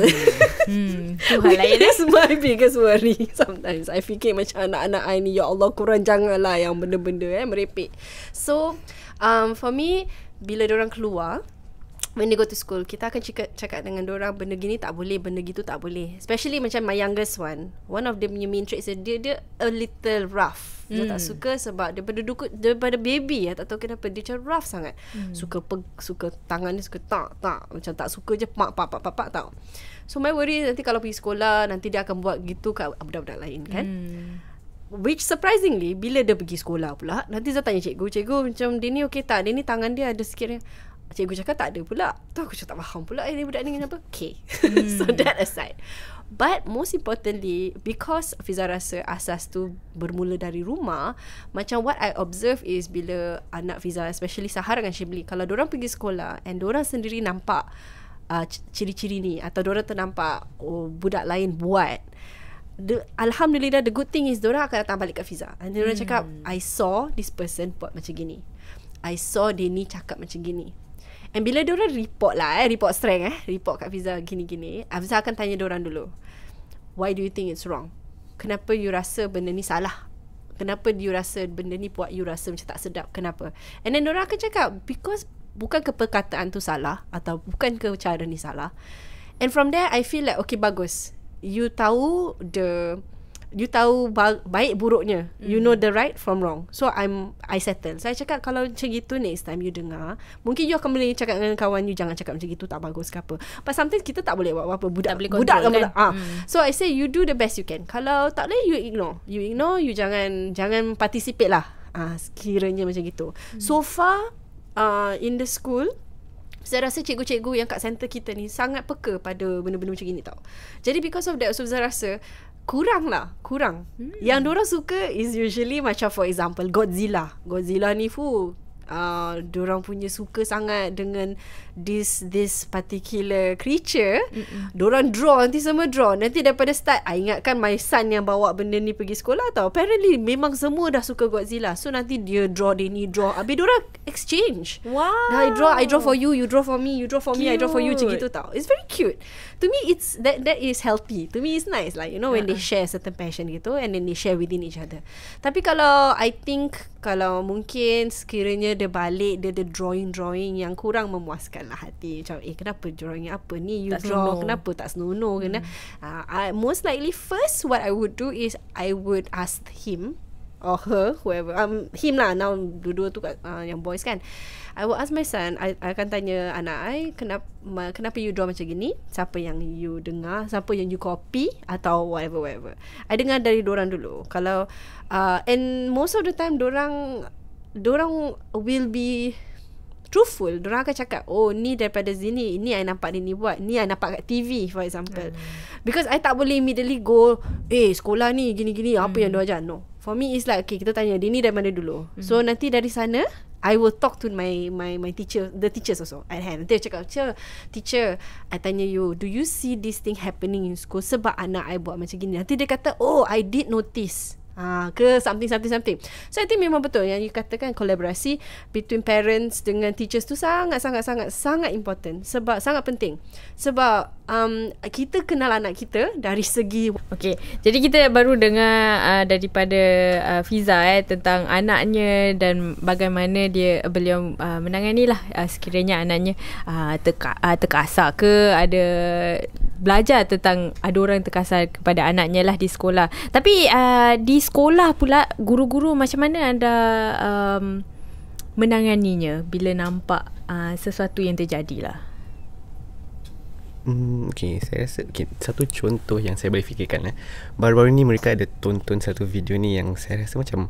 Speaker 4: hmm. tu hal lain <laughs> eh? that's my biggest worry <laughs> sometimes I fikir macam anak-anak I ni ya Allah kurang janganlah yang benda-benda eh merepek so um, for me bila orang keluar when they go to school kita akan cakap cakap dengan orang benda gini tak boleh benda gitu tak boleh especially macam my youngest one one of the main traits dia dia a little rough dia mm. tak hmm. suka sebab daripada duku, daripada baby ya tak tahu kenapa dia macam rough sangat mm. suka pe, suka tangan dia suka tak tak macam tak suka je pak pak pak pak, pak tau so my worry nanti kalau pergi sekolah nanti dia akan buat gitu kat budak-budak lain kan mm. Which surprisingly Bila dia pergi sekolah pula Nanti saya tanya cikgu Cikgu macam Dia ni okey tak Dia ni tangan dia ada sikit Cikgu cakap tak ada pula. Tu aku cakap tak faham pula eh budak ni kenapa. Okay. Hmm. <laughs> so that aside. But most importantly, because Fiza rasa asas tu bermula dari rumah, macam what I observe is bila anak Fiza, especially Sahar dengan Shibli, kalau orang pergi sekolah and orang sendiri nampak uh, ciri-ciri ni atau orang ternampak oh, budak lain buat, The, Alhamdulillah the good thing is Diorang akan datang balik ke Fiza And diorang hmm. cakap I saw this person buat macam gini I saw dia ni cakap macam gini And bila diorang report lah eh Report strength eh Report kat Fiza gini-gini Hafizah akan tanya diorang dulu Why do you think it's wrong? Kenapa you rasa benda ni salah? Kenapa you rasa benda ni buat you rasa macam tak sedap? Kenapa? And then diorang akan cakap Because bukan ke perkataan tu salah Atau bukan ke cara ni salah And from there I feel like Okay bagus You tahu the you tahu ba- baik buruknya mm. you hmm. know the right from wrong so i'm i settle saya so, cakap kalau macam gitu next time you dengar mungkin you akan boleh cakap dengan kawan you jangan cakap macam gitu tak bagus ke apa but sometimes kita tak boleh buat apa budak boleh budak kan? budak ah mm. so i say you do the best you can kalau tak boleh you ignore you ignore you jangan jangan participate lah ah sekiranya macam gitu mm. so far uh, in the school saya rasa cikgu-cikgu yang kat center kita ni sangat peka pada benda-benda macam ni tau. Jadi because of that, so saya rasa kurang lah kurang hmm. yang orang suka is usually macam for example Godzilla Godzilla ni fu uh, orang punya suka sangat dengan this this particular creature orang draw nanti semua draw nanti daripada start I ingatkan my son yang bawa benda ni pergi sekolah tau apparently memang semua dah suka Godzilla so nanti dia draw dia ni draw habis orang exchange wow I draw I draw for you you draw for me you draw for cute. me I draw for you macam gitu tau it's very cute to me it's that that is healthy to me it's nice lah. you know when uh-huh. they uh-uh. share certain passion gitu and then they share within each other tapi kalau I think kalau mungkin sekiranya dia balik dia ada drawing-drawing yang kurang memuaskan lah hati macam eh kenapa drawing apa ni you tak draw senono. kenapa tak senono hmm. kena uh, most likely first what I would do is I would ask him or her whoever um, him lah now dua-dua tu kat, uh, yang boys kan I will ask my son I, I akan tanya anak I kenapa kenapa you draw macam gini siapa yang you dengar siapa yang you copy atau whatever whatever I dengar dari orang dulu kalau uh, and most of the time orang orang will be truthful. Orang akan cakap, oh ni daripada sini, ini I nampak ni, ni buat. Ni I nampak kat TV for example. Mm. Because I tak boleh immediately go, eh sekolah ni gini-gini, mm. apa yang hmm. dia ajar? No. For me is like, okay kita tanya, dia ni dari mana dulu? Mm. So nanti dari sana, I will talk to my my my teacher, the teachers also at hand. Nanti I cakap, teacher, teacher, I tanya you, do you see this thing happening in school sebab anak I buat macam gini? Nanti dia kata, oh I did notice. Ah, ke something something something. So I think memang betul yang you katakan kolaborasi between parents dengan teachers tu sangat sangat sangat sangat important sebab sangat penting. Sebab um, kita kenal anak kita dari segi Okay,
Speaker 1: jadi kita baru dengar uh, daripada uh, Fiza eh, tentang anaknya dan bagaimana dia uh, beliau uh, menangani lah uh, sekiranya anaknya uh, teka, uh, terkasar ke ada belajar tentang ada orang terkasar kepada anaknya lah di sekolah. Tapi uh, di sekolah pula guru-guru macam mana anda um, menanganinya bila nampak uh, sesuatu yang terjadilah? lah?
Speaker 2: Hmm, okay, saya rasa okay, satu contoh yang saya boleh fikirkan eh. Baru-baru ni mereka ada tonton satu video ni yang saya rasa macam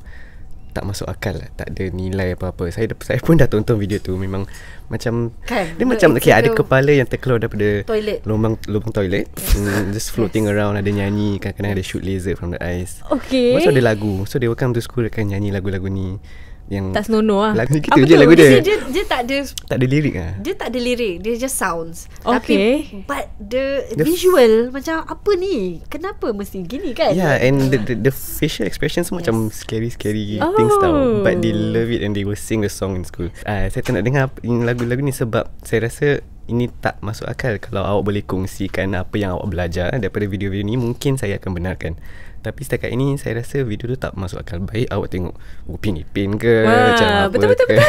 Speaker 2: tak masuk akal lah. Tak ada nilai apa-apa. Saya saya pun dah tonton video tu memang macam kan, dia macam okay, ada kepala yang terkeluar daripada toilet. lubang lubang toilet. Yes. Hmm, just floating yes. around ada nyanyi kadang-kadang ada shoot laser from the eyes.
Speaker 3: Okay. Masa ada
Speaker 2: lagu. So they welcome to school akan nyanyi lagu-lagu ni yang That's no
Speaker 4: lah Lagu kita Apa je tu? lagu dia. dia Dia tak ada Tak ada lirik lah Dia tak ada lirik Dia just sounds Okay Tapi, But the, the visual f- Macam apa ni Kenapa mesti gini kan Yeah
Speaker 2: and the the, the facial expression Semua yes. macam scary scary oh. Things tau But they love it And they will sing the song in school uh, Saya tak nak dengar lagu-lagu ni Sebab saya rasa ini tak masuk akal Kalau awak boleh kongsikan Apa yang awak belajar Daripada video-video ni Mungkin saya akan benarkan tapi setakat ini saya rasa video tu tak masuk akal baik awak tengok Upin oh, Ipin ke Wah, macam apa betul betul betul.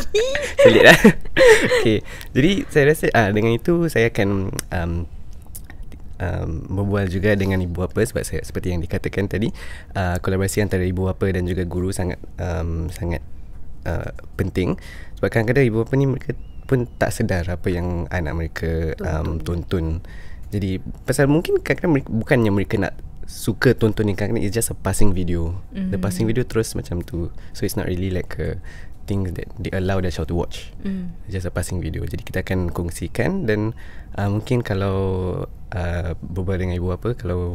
Speaker 2: <laughs> Pelik lah. <laughs> okay. Jadi saya rasa ah uh, dengan itu saya akan um, um, berbual juga dengan ibu apa sebab saya, seperti yang dikatakan tadi uh, kolaborasi antara ibu apa dan juga guru sangat um, sangat uh, penting sebab kadang-kadang ibu apa ni mereka pun tak sedar apa yang anak mereka um, tonton. Jadi pasal mungkin kadang-kadang bukannya mereka nak suka tonton ni kan it's just a passing video mm-hmm. the passing video terus macam tu so it's not really like a thing that they allow the child to watch mm. just a passing video jadi kita akan kongsikan dan uh, mungkin kalau uh, berbual dengan ibu apa kalau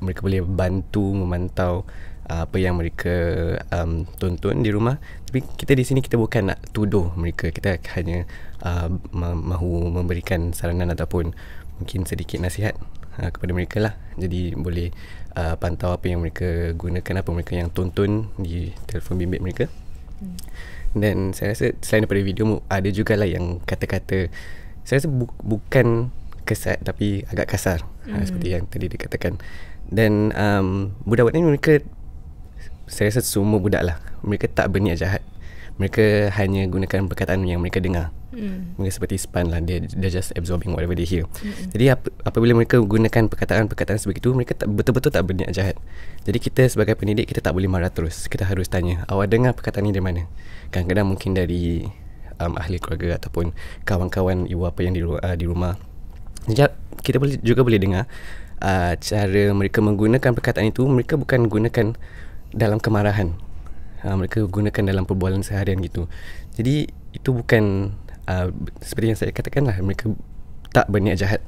Speaker 2: mereka boleh bantu memantau uh, apa yang mereka um, tonton di rumah tapi kita di sini kita bukan nak tuduh mereka kita hanya uh, mahu memberikan saranan ataupun mungkin sedikit nasihat Uh, kepada mereka lah jadi boleh uh, pantau apa yang mereka gunakan apa mereka yang tonton di telefon bimbit mereka hmm. dan saya rasa selain daripada video ada juga lah yang kata-kata saya rasa bu- bukan kesat tapi agak kasar ha, hmm. uh, seperti yang tadi dikatakan dan um, budak-budak ni mereka saya rasa semua budak lah mereka tak berniat jahat mereka hanya gunakan perkataan yang mereka dengar. Mm. Mereka seperti span lah, dia dia just absorbing whatever they hear. Mm. Jadi ap, apabila mereka gunakan perkataan-perkataan sebegitu, mereka betul-betul tak berniat jahat. Jadi kita sebagai pendidik kita tak boleh marah terus. Kita harus tanya, awak dengar perkataan ni dari mana? Kadang-kadang mungkin dari um, ahli keluarga ataupun kawan-kawan ibu apa yang di uh, di rumah. Jadi kita boleh juga boleh dengar uh, cara mereka menggunakan perkataan itu, mereka bukan gunakan dalam kemarahan uh, mereka gunakan dalam perbualan seharian gitu. Jadi itu bukan uh, seperti yang saya katakan lah mereka tak berniat jahat.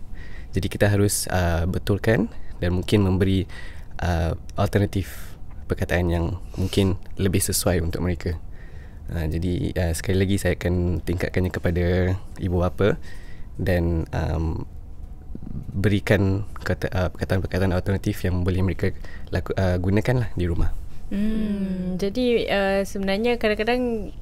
Speaker 2: Jadi kita harus uh, betulkan dan mungkin memberi uh, alternatif perkataan yang mungkin lebih sesuai untuk mereka. Uh, jadi uh, sekali lagi saya akan tingkatkannya kepada ibu bapa dan um, berikan kata, perkataan-perkataan alternatif yang boleh mereka laku, uh, gunakan lah di rumah.
Speaker 3: Hmm,
Speaker 1: hmm. jadi uh, sebenarnya kadang-kadang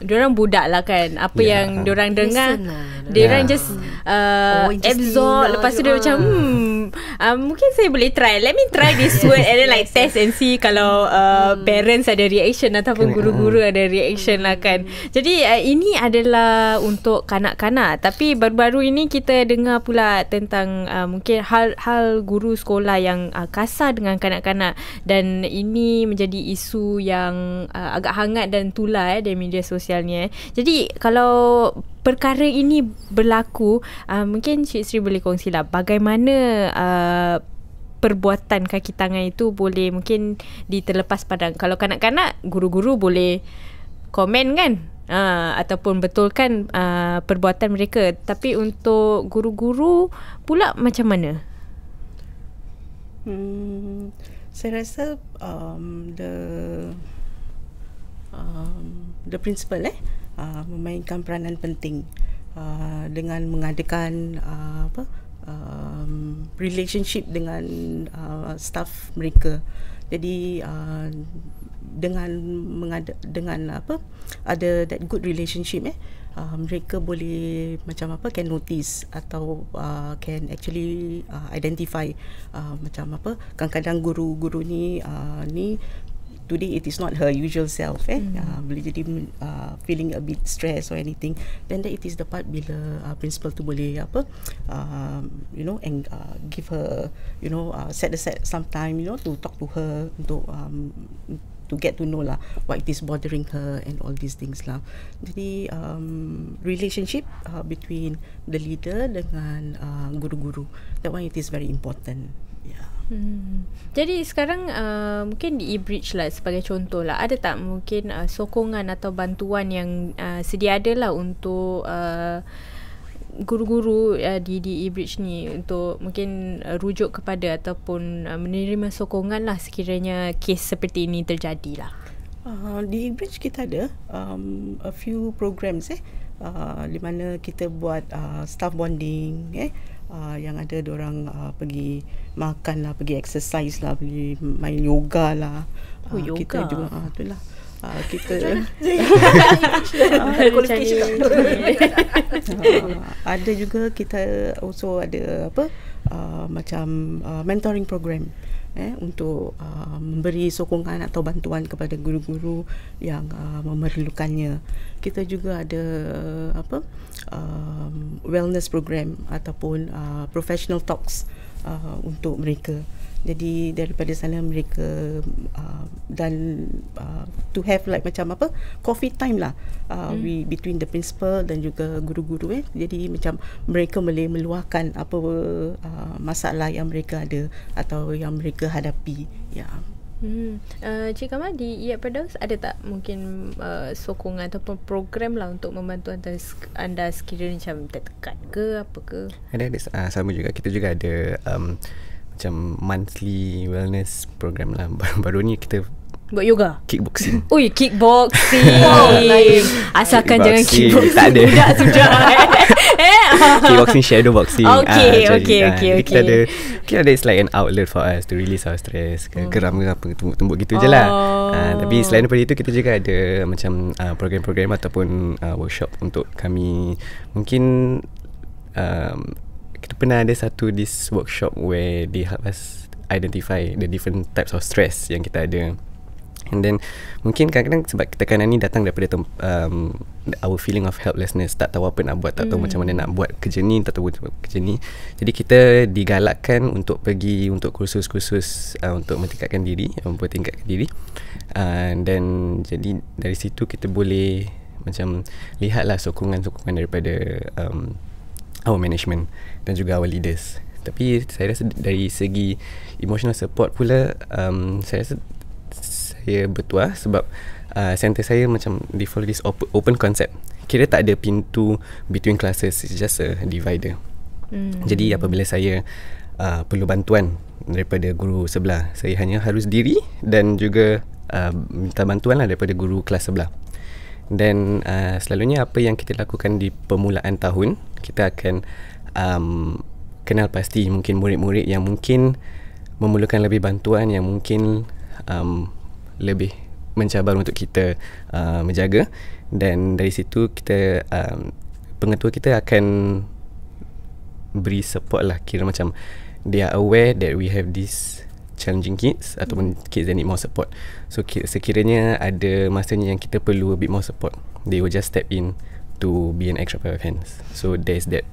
Speaker 1: Orang budak lah kan Apa yeah. yang orang dengar lah. Diorang yeah. just ya. uh, oh, Absorb Lepas tu dia macam hmm, uh, Mungkin saya boleh try Let me try this <laughs> word And then like test and see Kalau uh, hmm. Parents ada reaction Ataupun Kena. guru-guru hmm. Ada reaction hmm. lah kan Jadi uh, Ini adalah Untuk kanak-kanak Tapi baru-baru ini Kita dengar pula Tentang uh, Mungkin hal-hal Guru sekolah yang uh, Kasar dengan kanak-kanak Dan Ini menjadi isu Yang uh, Agak hangat dan tular eh, Dari media sosial sosialnya. Eh. Jadi kalau perkara ini berlaku, uh, mungkin Cik Sri boleh lah. bagaimana uh, perbuatan kaki tangan itu boleh mungkin diterlepas padang. Kalau kanak-kanak, guru-guru boleh komen kan? Uh, ataupun betulkan uh, perbuatan mereka. Tapi untuk guru-guru pula macam mana?
Speaker 3: Hmm,
Speaker 5: saya rasa um, the um, the principal eh uh, memainkan peranan penting uh, dengan mengadakan uh, apa um, relationship dengan uh, staff mereka jadi uh, dengan mengada dengan apa ada that good relationship eh uh, mereka boleh macam apa can notice atau uh, can actually uh, identify uh, macam apa kadang-kadang guru-guru ni uh, ni today it is not her usual self eh mm. uh, ah, boleh jadi uh, feeling a bit stress or anything then that it is the part bila uh, principal tu boleh apa um, you know and uh, give her you know uh, set aside some time you know to talk to her to um, to get to know lah what is bothering her and all these things lah jadi um, relationship uh, between the leader dengan uh, guru-guru that one it is very important
Speaker 1: Hmm. Jadi sekarang uh, mungkin di e-bridge lah sebagai contoh lah ada tak mungkin uh, sokongan atau bantuan yang uh, sedia ada lah untuk uh, guru-guru uh, di di e-bridge ni untuk mungkin uh, rujuk kepada ataupun uh, menerima sokongan lah sekiranya kes seperti ini terjadi lah.
Speaker 5: Uh, di e-bridge kita ada um, a few programs eh uh, di mana kita buat uh, staff bonding eh uh, yang ada orang uh, ah, pergi makan lah, pergi exercise lah, pergi main yoga lah. Oh, uh, yoga. Kita juga, uh, lah Uh, kita ada juga kita also ada apa uh, macam uh, mentoring program eh untuk uh, memberi sokongan atau bantuan kepada guru-guru yang uh, memerlukannya kita juga ada uh, apa uh, um, wellness program ataupun uh, professional talks uh, untuk mereka. Jadi daripada sana mereka uh, dan uh, to have like macam apa coffee time lah uh, hmm. we between the principal dan juga guru-guru eh. Jadi macam mereka boleh meluahkan apa uh, masalah yang mereka ada atau yang mereka hadapi. Ya. Yeah.
Speaker 1: Hmm. Uh, Cik Kamal di Iyad Perdaus ada tak mungkin uh, eh, sokongan ataupun program lah untuk membantu anda, anda sekiranya macam tertekan ke apa ke?
Speaker 2: Ada, ada uh, sama juga. Kita juga ada um, macam monthly wellness program lah. <laughs> Baru ni kita Buat yoga? Kickboxing.
Speaker 1: <laughs> Ui, kickboxing. <laughs> Wow, Asalkan kickboxing. jangan kickboxing. Tak ada. Budak sejarah <laughs> Kickboxing shadow
Speaker 2: boxing ah, Okay ah, jadi, okay, ah, okay, okay Kita ada kita ada It's like an outlet for us To release our stress ke, hmm. Geram ke apa Tumbuk-tumbuk gitu oh. je lah ah, oh. Tapi selain daripada itu Kita juga ada Macam ah, program-program Ataupun ah, workshop Untuk kami Mungkin um, Kita pernah ada satu This workshop Where they help us Identify The different types of stress Yang kita ada And then mungkin kadang-kadang sebab kita tekanan ni datang daripada um, our feeling of helplessness, tak tahu apa nak buat, tak tahu mm. macam mana nak buat kerja ni, tak tahu macam kerja ni. Jadi kita digalakkan untuk pergi untuk kursus-kursus uh, untuk meningkatkan diri, tingkatkan diri. Uh, and then jadi dari situ kita boleh macam lihatlah sokongan-sokongan daripada um, our management dan juga our leaders. Tapi saya rasa dari segi emotional support pula um, saya rasa saya bertuah sebab uh, center saya macam default is op- open concept. Kira tak ada pintu between classes, it's just a divider.
Speaker 3: Hmm. Jadi
Speaker 2: apabila saya uh, perlu bantuan daripada guru sebelah, saya hanya harus diri dan juga uh, minta bantuan lah daripada guru kelas sebelah. Dan uh, selalunya apa yang kita lakukan di permulaan tahun, kita akan um, kenal pasti mungkin murid-murid yang mungkin memerlukan lebih bantuan yang mungkin um, lebih mencabar untuk kita uh, menjaga dan dari situ kita um, pengetua kita akan beri support lah kira macam they are aware that we have this challenging kids ataupun hmm. kids that need more support so sekiranya ada masanya yang kita perlu a bit more support they will just step in to be an extra pair of hands so there's that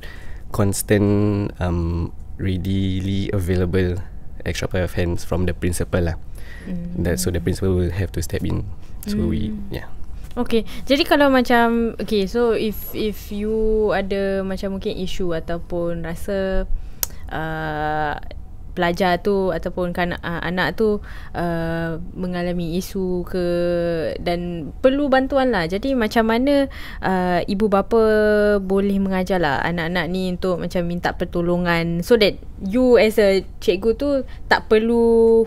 Speaker 2: constant um, readily available extra pair of hands from the principal lah. Mm. That so the principal will have to step in. So mm. we hmm.
Speaker 3: yeah.
Speaker 1: Okay, jadi kalau macam okay, so if if you ada macam mungkin issue ataupun rasa uh, pelajar tu ataupun kan uh, anak tu uh, mengalami isu ke dan perlu bantuan lah jadi macam mana uh, ibu bapa boleh mengajar lah anak-anak ni untuk macam minta pertolongan so that you as a cikgu tu tak perlu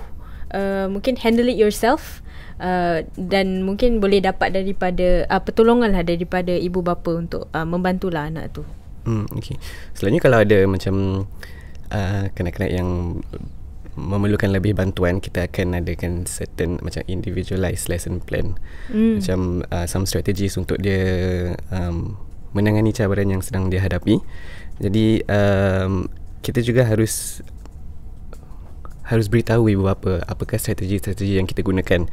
Speaker 1: uh, mungkin handle it yourself Uh, dan mungkin boleh dapat daripada uh, pertolongan lah daripada ibu bapa untuk uh, membantulah anak tu.
Speaker 2: Hmm, okay. Selainnya kalau ada macam uh, Ah, kena-kena uh, yang memerlukan lebih bantuan kita akan adakan certain macam individualized lesson plan mm. macam uh, some strategies untuk dia um, menangani cabaran yang sedang dia hadapi jadi um, kita juga harus harus beritahu ibu bapa apakah strategi-strategi yang kita gunakan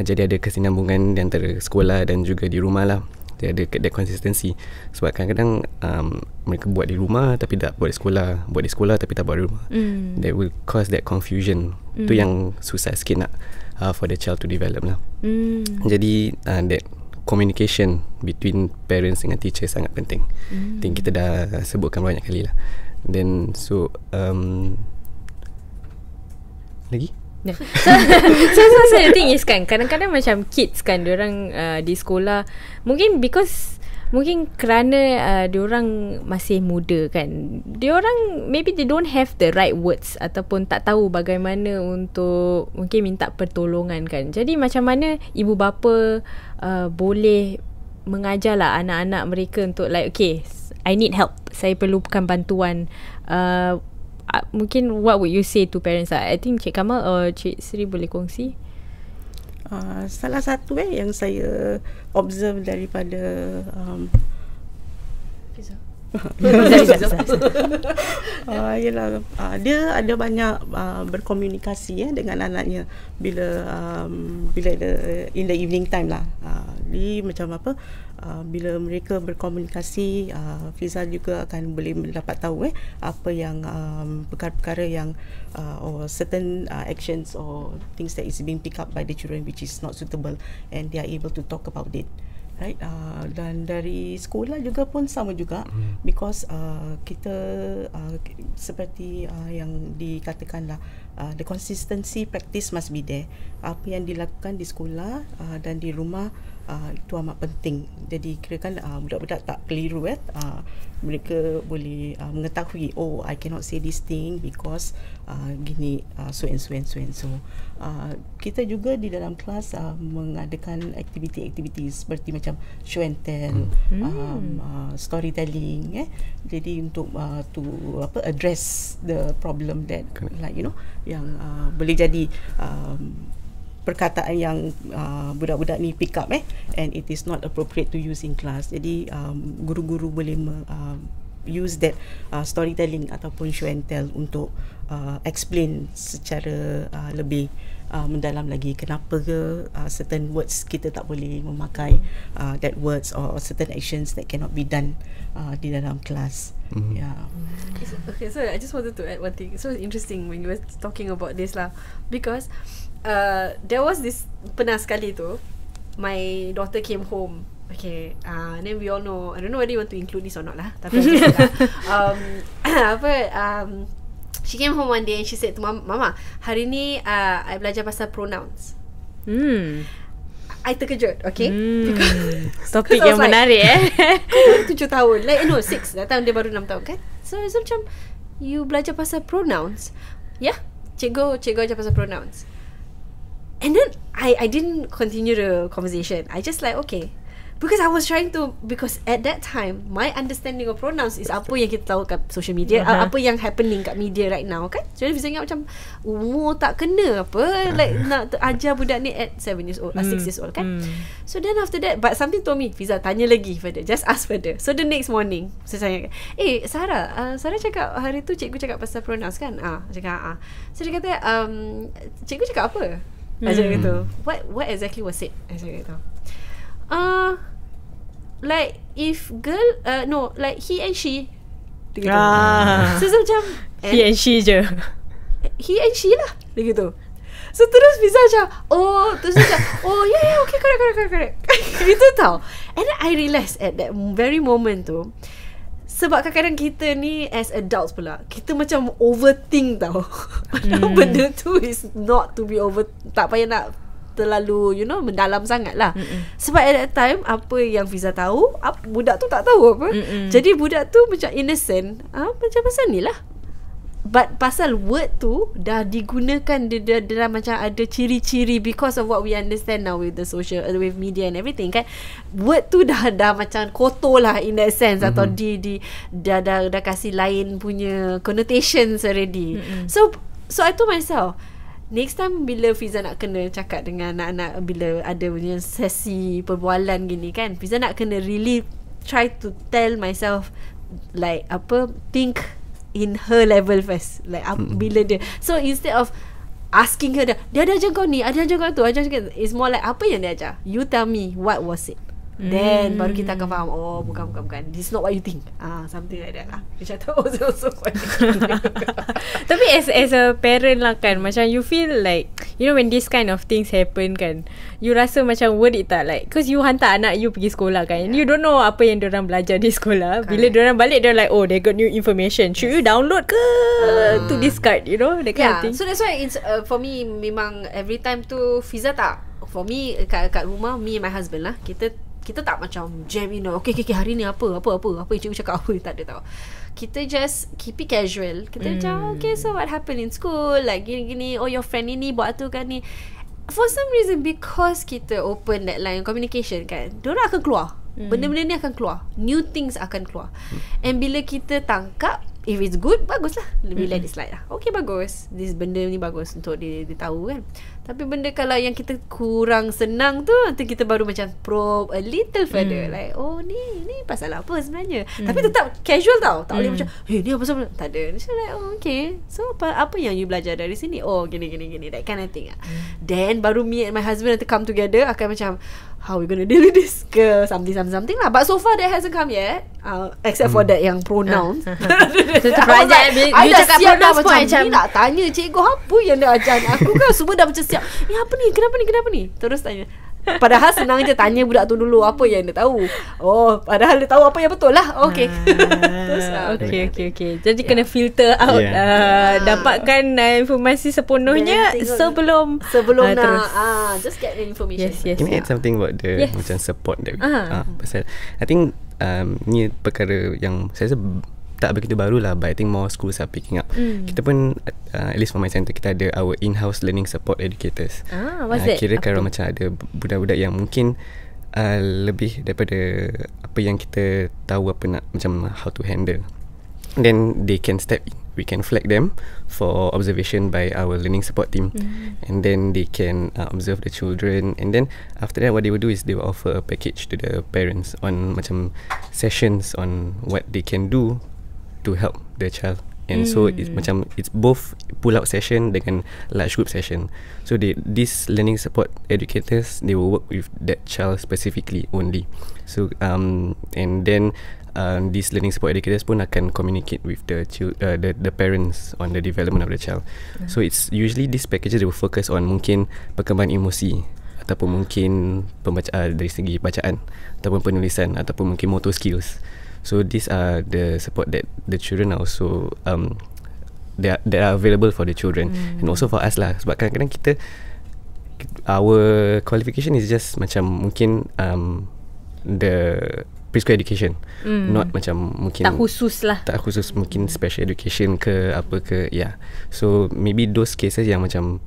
Speaker 2: uh, jadi ada kesinambungan antara sekolah dan juga di rumah lah dia ada ada konsistensi sebab kadang-kadang um, mereka buat di rumah tapi tak buat di sekolah buat di sekolah tapi tak buat di rumah mm. that will cause that confusion mm. tu yang susah sikit nak uh, for the child to develop lah mm. jadi uh, that communication between parents dengan teacher sangat penting mm. I think kita dah sebutkan banyak kali lah then so um, lagi
Speaker 1: Ya. <laughs> so, so, so, the thing is kan Kadang-kadang macam kids kan Diorang uh, di sekolah Mungkin because Mungkin kerana uh, Diorang masih muda kan Diorang Maybe they don't have the right words Ataupun tak tahu bagaimana untuk Mungkin minta pertolongan kan Jadi macam mana Ibu bapa uh, Boleh Mengajar lah anak-anak mereka Untuk like okay I need help Saya perlukan bantuan uh, Ah, mungkin what would you say to parents lah? I think Cik Kamal or uh, Cik Sri boleh kongsi. Uh, salah satu eh yang saya observe
Speaker 5: daripada um, uh, <laughs> uh, dia ada banyak uh, berkomunikasi ya eh, dengan anaknya bila um, bila the, in the evening time lah. Jadi uh, macam apa? Uh, bila mereka berkomunikasi, uh, Fiza juga akan boleh mendapat tahu eh apa yang um, perkara-perkara yang uh, or certain uh, actions or things that is being picked up by the children which is not suitable and they are able to talk about it. Uh, right uh, dan dari sekolah juga pun sama juga mm. because uh, kita uh, seperti uh, yang dikatakanlah uh, the consistency practice must be there apa yang dilakukan di sekolah uh, dan di rumah uh, itu amat penting jadi kira kan uh, budak-budak tak keliru eh uh, mereka boleh uh, mengetahui oh I cannot say this thing because uh, gini uh, so and so and so and so. Uh, kita juga di dalam kelas uh, mengadakan aktiviti-aktiviti seperti macam show and tell, hmm. um, hmm. uh, storytelling. Eh? Jadi untuk uh, to apa address the problem that like you know yang uh, boleh jadi. Um, perkataan yang uh, budak-budak ni pick up eh and it is not appropriate to use in class jadi um, guru-guru boleh me, uh, use that uh, storytelling ataupun show and tell untuk uh, explain secara uh, lebih uh, mendalam lagi kenapa ke uh, certain words kita tak boleh memakai uh, that words or certain actions that cannot be done uh, di dalam kelas mm-hmm. yeah
Speaker 4: okay so i just wanted to add one thing so interesting when you were talking about this lah because uh, there was this pernah sekali tu my daughter came home okay uh, and then we all know I don't know whether you want to include this or not lah tapi lah. <laughs> um, <clears throat> apa um, she came home one day and she said to mama, mama hari ni uh, I belajar pasal pronouns
Speaker 3: hmm
Speaker 4: I terkejut Okay
Speaker 3: hmm. <laughs> Topik yang menarik eh
Speaker 4: Kau baru 7 tahun Like no 6 Dah tahun dia baru 6 tahun kan So it's so, macam You belajar pasal pronouns yeah? Cikgu Cikgu ajar pasal pronouns And then I, I didn't continue the conversation. I just like, okay. Because I was trying to because at that time my understanding of pronouns is apa yang kita tahu kat social media uh-huh. apa yang happening kat media right now kan jadi bisa ingat macam umur tak kena apa like nak ajar budak ni at 7 years old mm. 6 years old kan mm. so then after that but something told me visa tanya lagi further just ask further so the next morning saya tanya eh Sarah uh, Sarah cakap hari tu cikgu cakap pasal pronouns kan ah uh, cakap ah uh. so dia kata um, cikgu cakap apa macam hmm. gitu What what exactly was it Macam gitu Ah, uh, Like If girl uh, No Like he and she
Speaker 1: Gitu
Speaker 3: ah.
Speaker 4: So, so macam He and she je He and she lah Dia gitu So terus Fiza macam Oh Terus macam <laughs> Oh yeah yeah Okay correct correct correct <laughs> itu tau And then I realised At that very moment tu sebab kadang-kadang kita ni As adults pula Kita macam overthink tau <laughs> hmm.
Speaker 3: Benda
Speaker 1: tu
Speaker 4: is not to be over Tak payah nak terlalu You know mendalam sangat lah Mm-mm. Sebab at that time Apa yang Fiza tahu Budak tu tak tahu apa Mm-mm. Jadi budak tu macam innocent ha, Macam pasal ni lah But pasal word tu dah digunakan dia, dia, dia dah macam ada ciri-ciri because of what we understand now with the social uh, with media and everything kan word tu dah dah macam kotor lah in that sense mm-hmm. atau di di dah dah dah kasih lain punya connotations already mm-hmm. so so I told myself next time bila Fiza nak kena cakap dengan anak-anak bila ada punya sesi perbualan gini kan Fiza nak kena really try to tell myself like apa think in her level first like um, hmm. bila dia so instead of asking her dia dia ada ajar ni ada ajar kau tu ajar kau it's more like apa yang dia ajar you tell me what was it
Speaker 3: Then mm. baru kita
Speaker 4: akan faham Oh bukan bukan bukan This not what you think Ah uh, Something like that lah Macam tu <laughs> also, also
Speaker 1: <laughs> Tapi as, as a parent lah kan Macam you feel like You know when this kind of things happen kan You rasa macam worth it tak Like Cause you hantar anak you pergi sekolah kan yeah. You don't know apa yang orang belajar di sekolah Correct. Bila orang balik They're like Oh they got new information Should yes. you download ke uh. To discard You know That kind yeah. of thing So
Speaker 4: that's why it's uh, For me memang Every time tu Fiza tak For me kat, kat rumah Me and my husband lah Kita kita tak macam jam you know okay, okay, okay, hari ni apa apa apa apa yang cikgu cakap apa tak ada tau kita just keep it casual. Kita hmm. macam, mm. okay, so what happened in school? Like, gini-gini. Oh, your friend ini buat tu kan ni. For some reason, because kita open that line communication kan, diorang akan keluar. Mm. Benda-benda ni akan keluar. New things akan keluar. Mm. And bila kita tangkap, if it's good, bagus lah. Let mm. let it slide lah. Okay, bagus. This benda ni bagus untuk dia, dia tahu kan. Tapi benda kalau yang kita kurang senang tu Nanti kita baru macam probe a little further hmm. Like oh ni ni pasal apa sebenarnya hmm. Tapi tetap casual tau Tak hmm. boleh macam Eh hey, ni apa sebenarnya Tak ada So like oh okay So apa, apa yang you belajar dari sini Oh gini gini gini That kind of thing lah. Then baru me and my husband Nanti come together Akan macam How we gonna deal with this ke Something something something lah But so far that hasn't come yet uh, Except hmm. for that yang pronoun
Speaker 3: Itu pelajar You cakap pronoun macam, macam Ni nak
Speaker 4: tanya cikgu Apa yang dia ajar Aku kan semua dah macam siap cakap Ni eh, apa ni Kenapa ni Kenapa ni Terus tanya Padahal senang je Tanya budak tu dulu Apa yang dia tahu
Speaker 1: Oh Padahal dia tahu Apa yang betul lah Okay ah. <laughs> Terus lah Okay okay okay Jadi yeah. kena ya. filter out yeah. Ya. Uh, ya. Dapatkan uh, informasi sepenuhnya yeah, Sebelum Sebelum uh, nak Uh, Just get the information Yes yes Can we
Speaker 2: add something about the yes. Macam support that we, uh-huh. uh, Pasal I think um, Ni perkara yang Saya rasa tak begitu baru lah, but I think more schools are picking up. Mm. Kita pun uh, at least for my center kita ada our in-house learning support educators. Ah, uh, kira it? kalau macam ada budak-budak yang mungkin uh, lebih daripada apa yang kita tahu apa nak macam how to handle. Then they can step in. We can flag them for observation by our learning support team. Mm. And then they can uh, observe the children. And then after that, what they will do is they will offer a package to the parents on macam sessions on what they can do to help the child and mm. so it's hmm. macam it's both pull out session dengan large group session so they this learning support educators they will work with that child specifically only so um and then um this learning support educators pun akan communicate with the child, uh, the the parents on the development of the child mm. so it's usually this package they will focus on mungkin perkembangan emosi ataupun mungkin pembacaan uh, dari segi bacaan ataupun penulisan ataupun mungkin motor skills So these are the support that the children are also um they are, they are available for the children mm. and hmm. also for us lah sebab kadang-kadang kita our qualification is just macam mungkin um the preschool education mm. not macam mungkin tak khusus lah tak khusus mungkin hmm. special education ke apa ke yeah so maybe those cases yang macam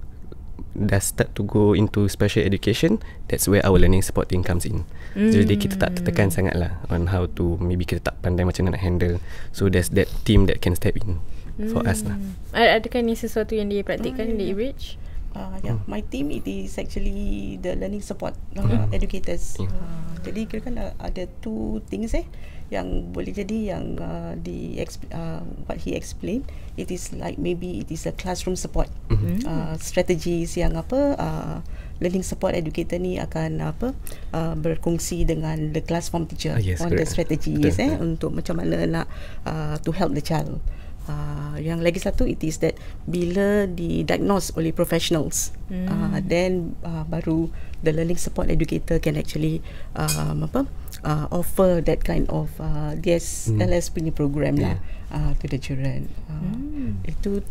Speaker 2: dah start to go into special education that's where our learning support team comes in mm. jadi kita tak hmm. tertekan sangat lah on how to maybe kita tak pandai macam nak handle so there's that team that can step in for us lah
Speaker 1: hmm. adakah ni sesuatu yang dia praktikkan oh, hmm. ah, yeah. di Bridge? Uh, yeah, mm. my
Speaker 5: team it is actually the learning support mm. educators. Yeah. Uh, jadi kira kan ada two things eh yang boleh jadi yang uh, di exp, uh, what he explain, it is like maybe it is a classroom support
Speaker 3: mm-hmm. uh,
Speaker 5: strategies yang apa uh, learning support educator ni akan apa uh, berkongsi dengan the class form teacher ah, yes, on correct. the strategies eh untuk macam mana nak uh, to help the child Uh, yang lagi satu it is that bila di diagnose oleh professionals mm. uh, then uh, baru the learning support educator can actually um, apa uh, offer that kind of uh, DSLS mm. punya program lah, yeah. lah uh, to the children. Uh, mm. Itu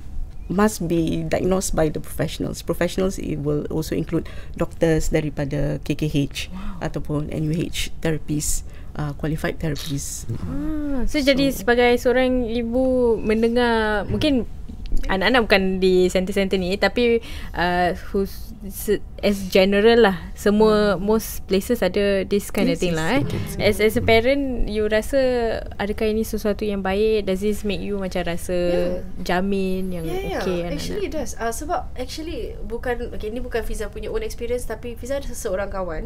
Speaker 5: must be diagnosed by the professionals. Professionals it will also include doctors daripada KKH wow. ataupun NUH therapists. Uh, qualified therapist.
Speaker 1: Ah, so, so jadi sebagai seorang ibu mendengar hmm. mungkin anak-anak bukan di center-center ni tapi uh, who's, as general lah semua hmm. most places ada this kind this of thing lah eh. as as a parent you rasa adakah ini sesuatu yang baik does this make you macam rasa yeah. jamin yang yeah, yeah. okay anak-anak actually it
Speaker 4: does uh, sebab actually bukan okay, ni bukan Fiza punya own experience tapi Fiza ada seseorang kawan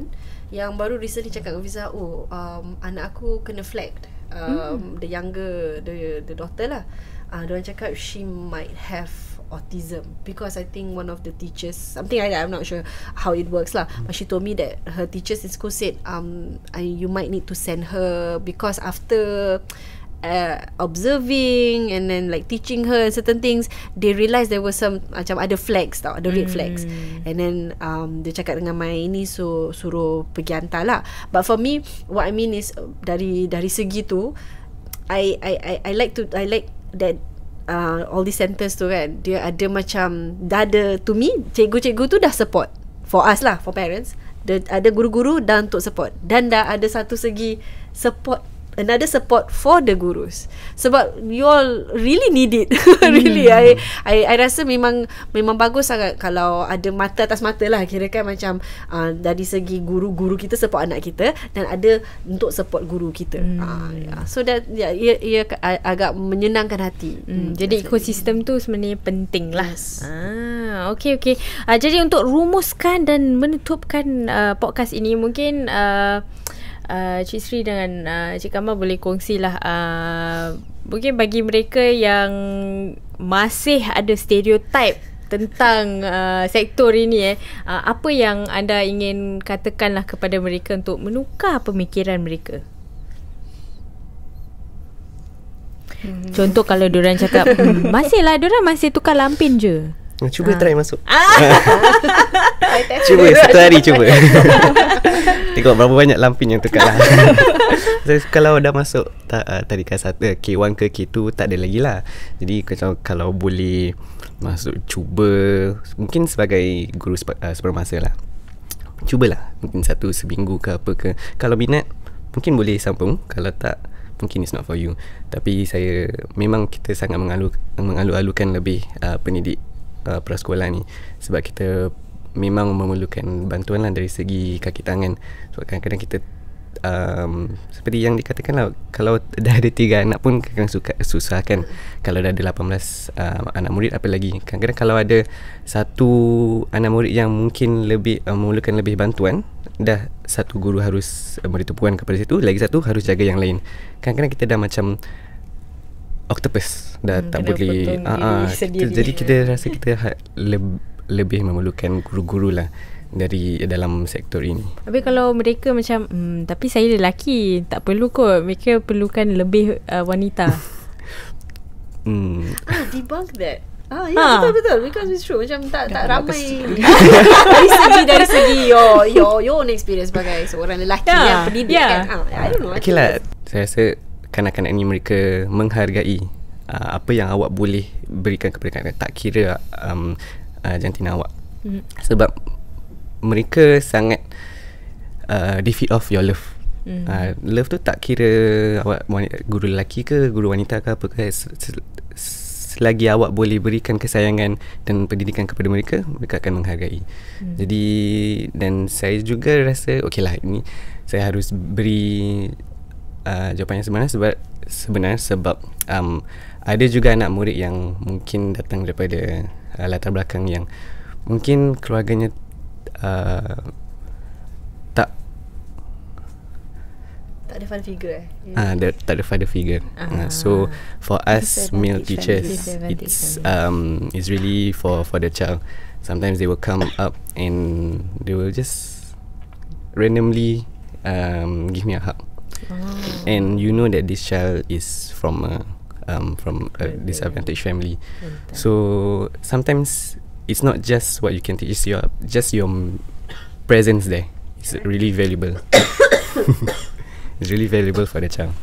Speaker 4: yang baru recently cakap dengan Fiza oh um, anak aku kena flagged hmm. um, hmm. the younger the, the daughter lah uh, ah, Diorang cakap She might have autism Because I think One of the teachers Something like that I'm not sure How it works lah mm. But she told me that Her teachers in school said um, I, You might need to send her Because after Uh, observing and then like teaching her certain things they realised there were some macam ada flags tau ada red mm. flags hmm. and then um, dia cakap dengan Mai ini so suruh pergi hantar lah but for me what I mean is dari dari segi tu I I I, I like to I like that uh, all these centers tu kan dia ada macam dah ada to me cikgu-cikgu tu dah support for us lah for parents dia ada guru-guru dan untuk support dan dah ada satu segi support another support for the gurus sebab you all really need it <laughs> hmm. really mm. I, I I rasa memang memang bagus sangat kalau ada mata atas mata lah kira kan macam uh, dari segi guru-guru kita support anak kita dan ada untuk support guru kita mm. uh, ah, yeah. so that yeah, ia, ia agak menyenangkan hati mm.
Speaker 1: jadi ekosistem tu sebenarnya penting lah yes. ah, ok ok uh, ah, jadi untuk rumuskan dan menutupkan uh, podcast ini mungkin uh, uh, Cik Sri dengan uh, Cik Kamal boleh kongsilah uh, mungkin bagi mereka yang masih ada stereotip tentang uh, sektor ini eh uh, apa yang anda ingin katakanlah kepada mereka untuk menukar pemikiran mereka hmm. contoh kalau duran cakap hmm, <laughs> lah duran masih tukar lampin je
Speaker 2: cuba ha. try masuk ah. <laughs> cuba satu hari cuba <laughs> Tengok berapa banyak lampin yang tukar lah so, Kalau dah masuk tak, uh, ah, tadikan satu eh, K1 ke K2 tak ada lagi lah Jadi macam kalau boleh masuk cuba Mungkin sebagai guru sep- uh, ah, sepenuh masa lah Cubalah mungkin satu seminggu ke apa ke Kalau minat mungkin boleh sambung Kalau tak mungkin it's not for you Tapi saya memang kita sangat mengalu, mengalu-alukan lebih uh, pendidik uh, prasekolah ni Sebab kita memang memerlukan bantuan lah dari segi kaki tangan sebab kadang-kadang kita um, seperti yang dikatakan lah kalau <laughs> dah ada tiga anak pun kadang kadang susah kan kalau dah ada 18 uh, um, anak murid apa lagi kadang-kadang kalau ada satu anak murid yang mungkin lebih uh, memerlukan lebih bantuan dah satu guru harus uh, beri tumpuan kepada situ lagi satu harus jaga yang lain kadang-kadang kita dah macam octopus dah hmm, tak boleh uh, uh, kita, jadi kita rasa kita ha- lebih lebih memerlukan guru-guru lah dari dalam sektor ini.
Speaker 1: Tapi kalau mereka macam hmm, tapi saya lelaki, tak perlu kot. Mereka perlukan lebih uh, wanita. <laughs>
Speaker 4: hmm. Ah, debunk that. Ah, yeah, ha. betul betul. Because it's true. Macam tak tak ramai. <laughs> dari segi dari segi yo yo yo own experience sebagai seorang lelaki yeah. yang pendidik yeah. kan. Ah, I don't
Speaker 3: know. Okay
Speaker 2: lah. Saya rasa kanak-kanak ini mereka menghargai uh, apa yang awak boleh berikan kepada kanak-kanak. Tak kira um, uh, ah, jantina awak mm. sebab mereka sangat uh, defeat of your love mm. uh, love tu tak kira awak guru lelaki ke guru wanita ke apa ke eh, selagi awak boleh berikan kesayangan dan pendidikan kepada mereka mereka akan menghargai mm. jadi dan saya juga rasa okey lah ini saya harus beri uh, jawapan yang sebenar sebab sebenar sebab um, ada juga anak murid yang mungkin datang daripada uh, latar belakang yang mungkin keluarganya uh, tak
Speaker 4: tak ada father figure eh ah yeah. uh,
Speaker 2: tak ada father figure uh, uh, so for us male teachers it's um it's really for for the child sometimes they will come up and they will just randomly um give me a hug oh. and you know that this child is from a uh, um, from a uh, disadvantaged family. So sometimes it's not just what you can teach; it's your just your presence there. It's really valuable. <coughs> <coughs> it's really valuable for the child.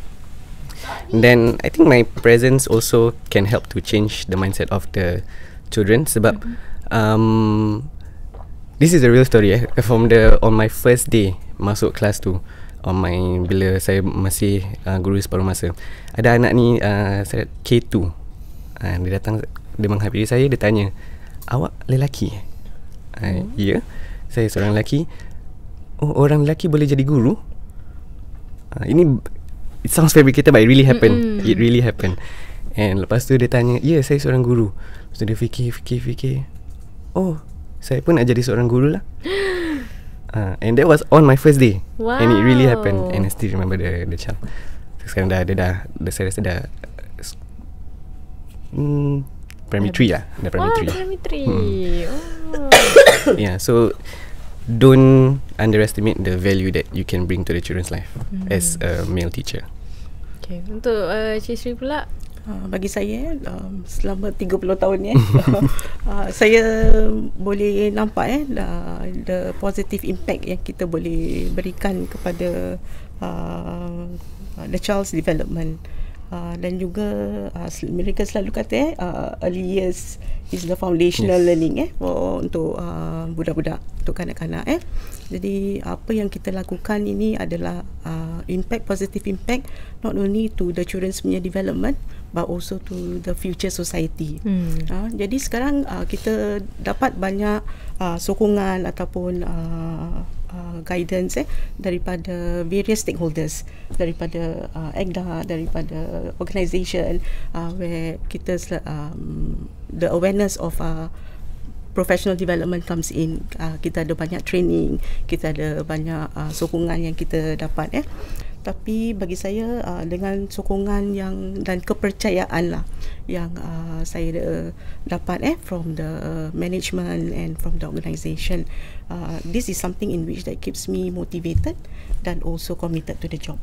Speaker 2: Then I think my presence also can help to change the mindset of the children. Sebab mm-hmm. um, this is a real story eh, from the on my first day masuk class tu. on my bila saya masih uh, guru separuh masa. Ada anak ni uh, K2. Uh, dia datang dia menghampiri saya dia tanya, "Awak lelaki?" Uh, hmm. ya. Yeah. Saya seorang lelaki. Oh, orang lelaki boleh jadi guru? Uh, ini it sounds fabricated but it really happened. Mm-mm. It really happened. And lepas tu dia tanya, "Ya, yeah, saya seorang guru." Lepas tu dia fikir, fikir, fikir. Oh, saya pun nak jadi seorang guru lah. <gasps> <laughs> Uh, and that was on my first day. Wow. And it really happened. And I still remember the the child. So sekarang dah dia dah the saya rasa dah mm, primary three lah. Dah primary oh, three. Lah. Primary three. Hmm.
Speaker 3: Oh.
Speaker 2: <coughs> yeah. So don't underestimate the value that you can bring to the children's life mm. as a male teacher.
Speaker 1: Okay. Untuk uh, Cik Sri pula, Ah, bagi saya um,
Speaker 5: selama 30 tahun ni eh, uh, <laughs> <laughs> saya boleh nampak eh uh, the positive impact yang kita boleh berikan kepada uh, the child's development uh, dan juga uh, mereka selalu kata eh uh, early years is the foundational yes. learning eh for, untuk uh, budak-budak untuk kanak-kanak eh jadi apa yang kita lakukan ini adalah uh, impact positive impact not only to the children's development but also to the future society. Hmm. Uh, jadi sekarang uh, kita dapat banyak uh, sokongan ataupun uh, uh, guidance eh, daripada various stakeholders, daripada uh, EGDA, daripada organisation uh, where kita um, the awareness of uh, professional development comes in. Uh, kita ada banyak training, kita ada banyak uh, sokongan yang kita dapat. Eh tapi bagi saya uh, dengan sokongan yang dan kepercayaan lah yang uh, saya uh, dapat eh from the uh, management and from the organisation uh, this is something in which that keeps me motivated dan also committed to the job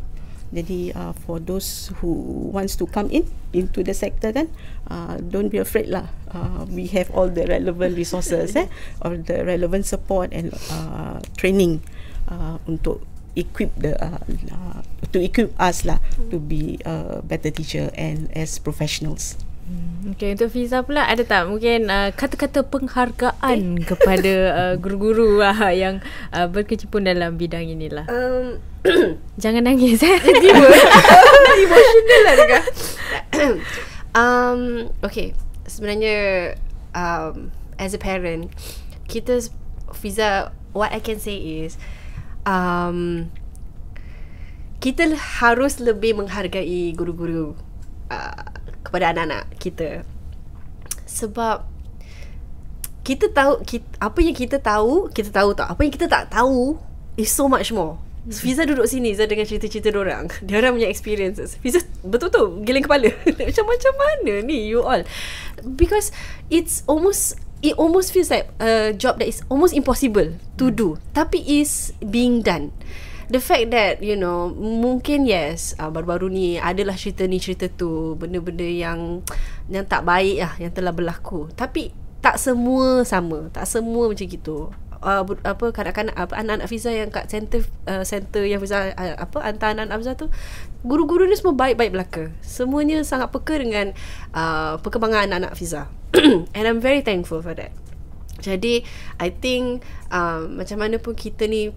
Speaker 5: jadi uh, for those who wants to come in into the sector then kan, uh, don't be afraid lah uh, we have all the relevant resources eh all the relevant support and uh, training uh, untuk equip the uh, uh, to equip us lah mm. to be a better teacher and as professionals.
Speaker 1: Hmm, okay, untuk visa pula ada tak mungkin uh, kata-kata penghargaan okay. Eh. kepada <laughs> uh, guru-guru uh, yang uh, berkecimpung dalam bidang inilah. Um, <coughs> Jangan nangis eh. eh <laughs>
Speaker 3: tiba. Emotional lah dekat.
Speaker 4: <coughs> um, okay. Sebenarnya um, as a parent, kita visa what I can say is um, kita harus lebih menghargai guru-guru uh, kepada anak-anak kita sebab kita tahu kita, apa yang kita tahu kita tahu tak apa yang kita tak tahu is so much more So, Fiza duduk sini Fiza dengan cerita-cerita orang. Dia orang punya experiences. Fiza betul-betul giling kepala. <laughs> macam macam mana ni you all? Because it's almost it almost feels like a job that is almost impossible to do tapi is being done the fact that you know mungkin yes uh, baru-baru ni adalah cerita ni cerita tu benda-benda yang yang tak baik lah yang telah berlaku tapi tak semua sama tak semua macam gitu uh, apa kanak-kanak apa anak-anak Fiza yang kat center uh, center yang Visa uh, apa antara anak Fiza tu guru-guru ni semua baik-baik belaka. Semuanya sangat peka dengan uh, perkembangan anak-anak Fiza. <clears throat> And I'm very thankful for that. Jadi I think uh, macam mana pun kita ni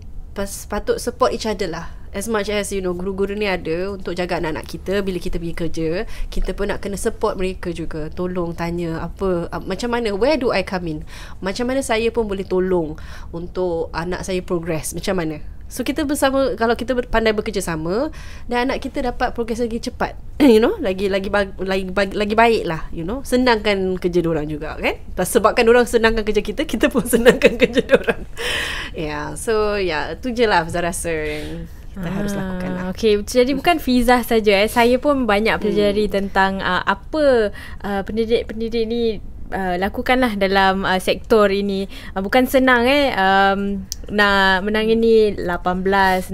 Speaker 4: patut support each other lah as much as you know guru-guru ni ada untuk jaga anak-anak kita bila kita pergi kerja kita pun nak kena support mereka juga tolong tanya apa uh, macam mana where do I come in macam mana saya pun boleh tolong untuk anak saya progress macam mana so kita bersama kalau kita pandai bekerjasama dan anak kita dapat progress lagi cepat <coughs> you know lagi lagi ba- lagi ba- lagi baik lah you know senangkan kerja orang juga kan okay? sebabkan orang senangkan kerja kita kita pun <laughs> senangkan kerja
Speaker 1: orang <laughs> yeah so yeah tu je lah Zara sering kita ah, harus lakukan lah. Okey, jadi bukan Fizah saja eh. Saya pun banyak pelajari hmm. tentang uh, apa uh, pendidik-pendidik ni Uh, lakukanlah dalam uh, sektor ini uh, bukan senang eh um, nak ini 18 16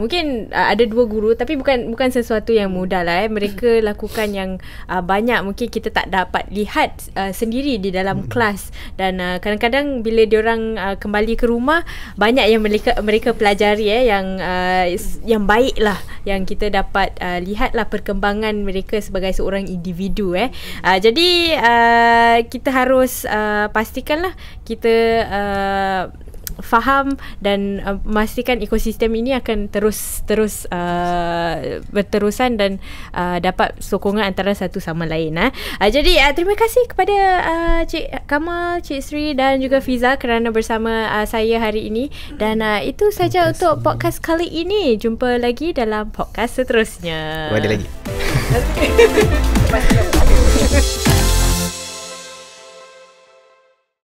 Speaker 1: mungkin uh, ada dua guru tapi bukan bukan sesuatu yang mudah lah eh mereka hmm. lakukan yang uh, banyak mungkin kita tak dapat lihat uh, sendiri di dalam hmm. kelas dan uh, kadang-kadang bila diorang uh, kembali ke rumah banyak yang mereka mereka pelajari eh yang uh, yang baik lah yang kita dapat uh, lah perkembangan mereka sebagai seorang individu eh uh, jadi uh, Eh, kita harus uh, pastikanlah kita uh, faham dan uh, memastikan ekosistem ini akan terus terus uh, berterusan dan uh, dapat sokongan antara satu sama lain eh. uh, jadi uh, terima kasih kepada uh, Cik Kamal, Cik Sri dan juga Fiza kerana bersama uh, saya hari ini dan uh, itu saja untuk podcast kali ini. Jumpa lagi dalam podcast seterusnya. Ada lagi.
Speaker 3: Terima <laughs> kasih.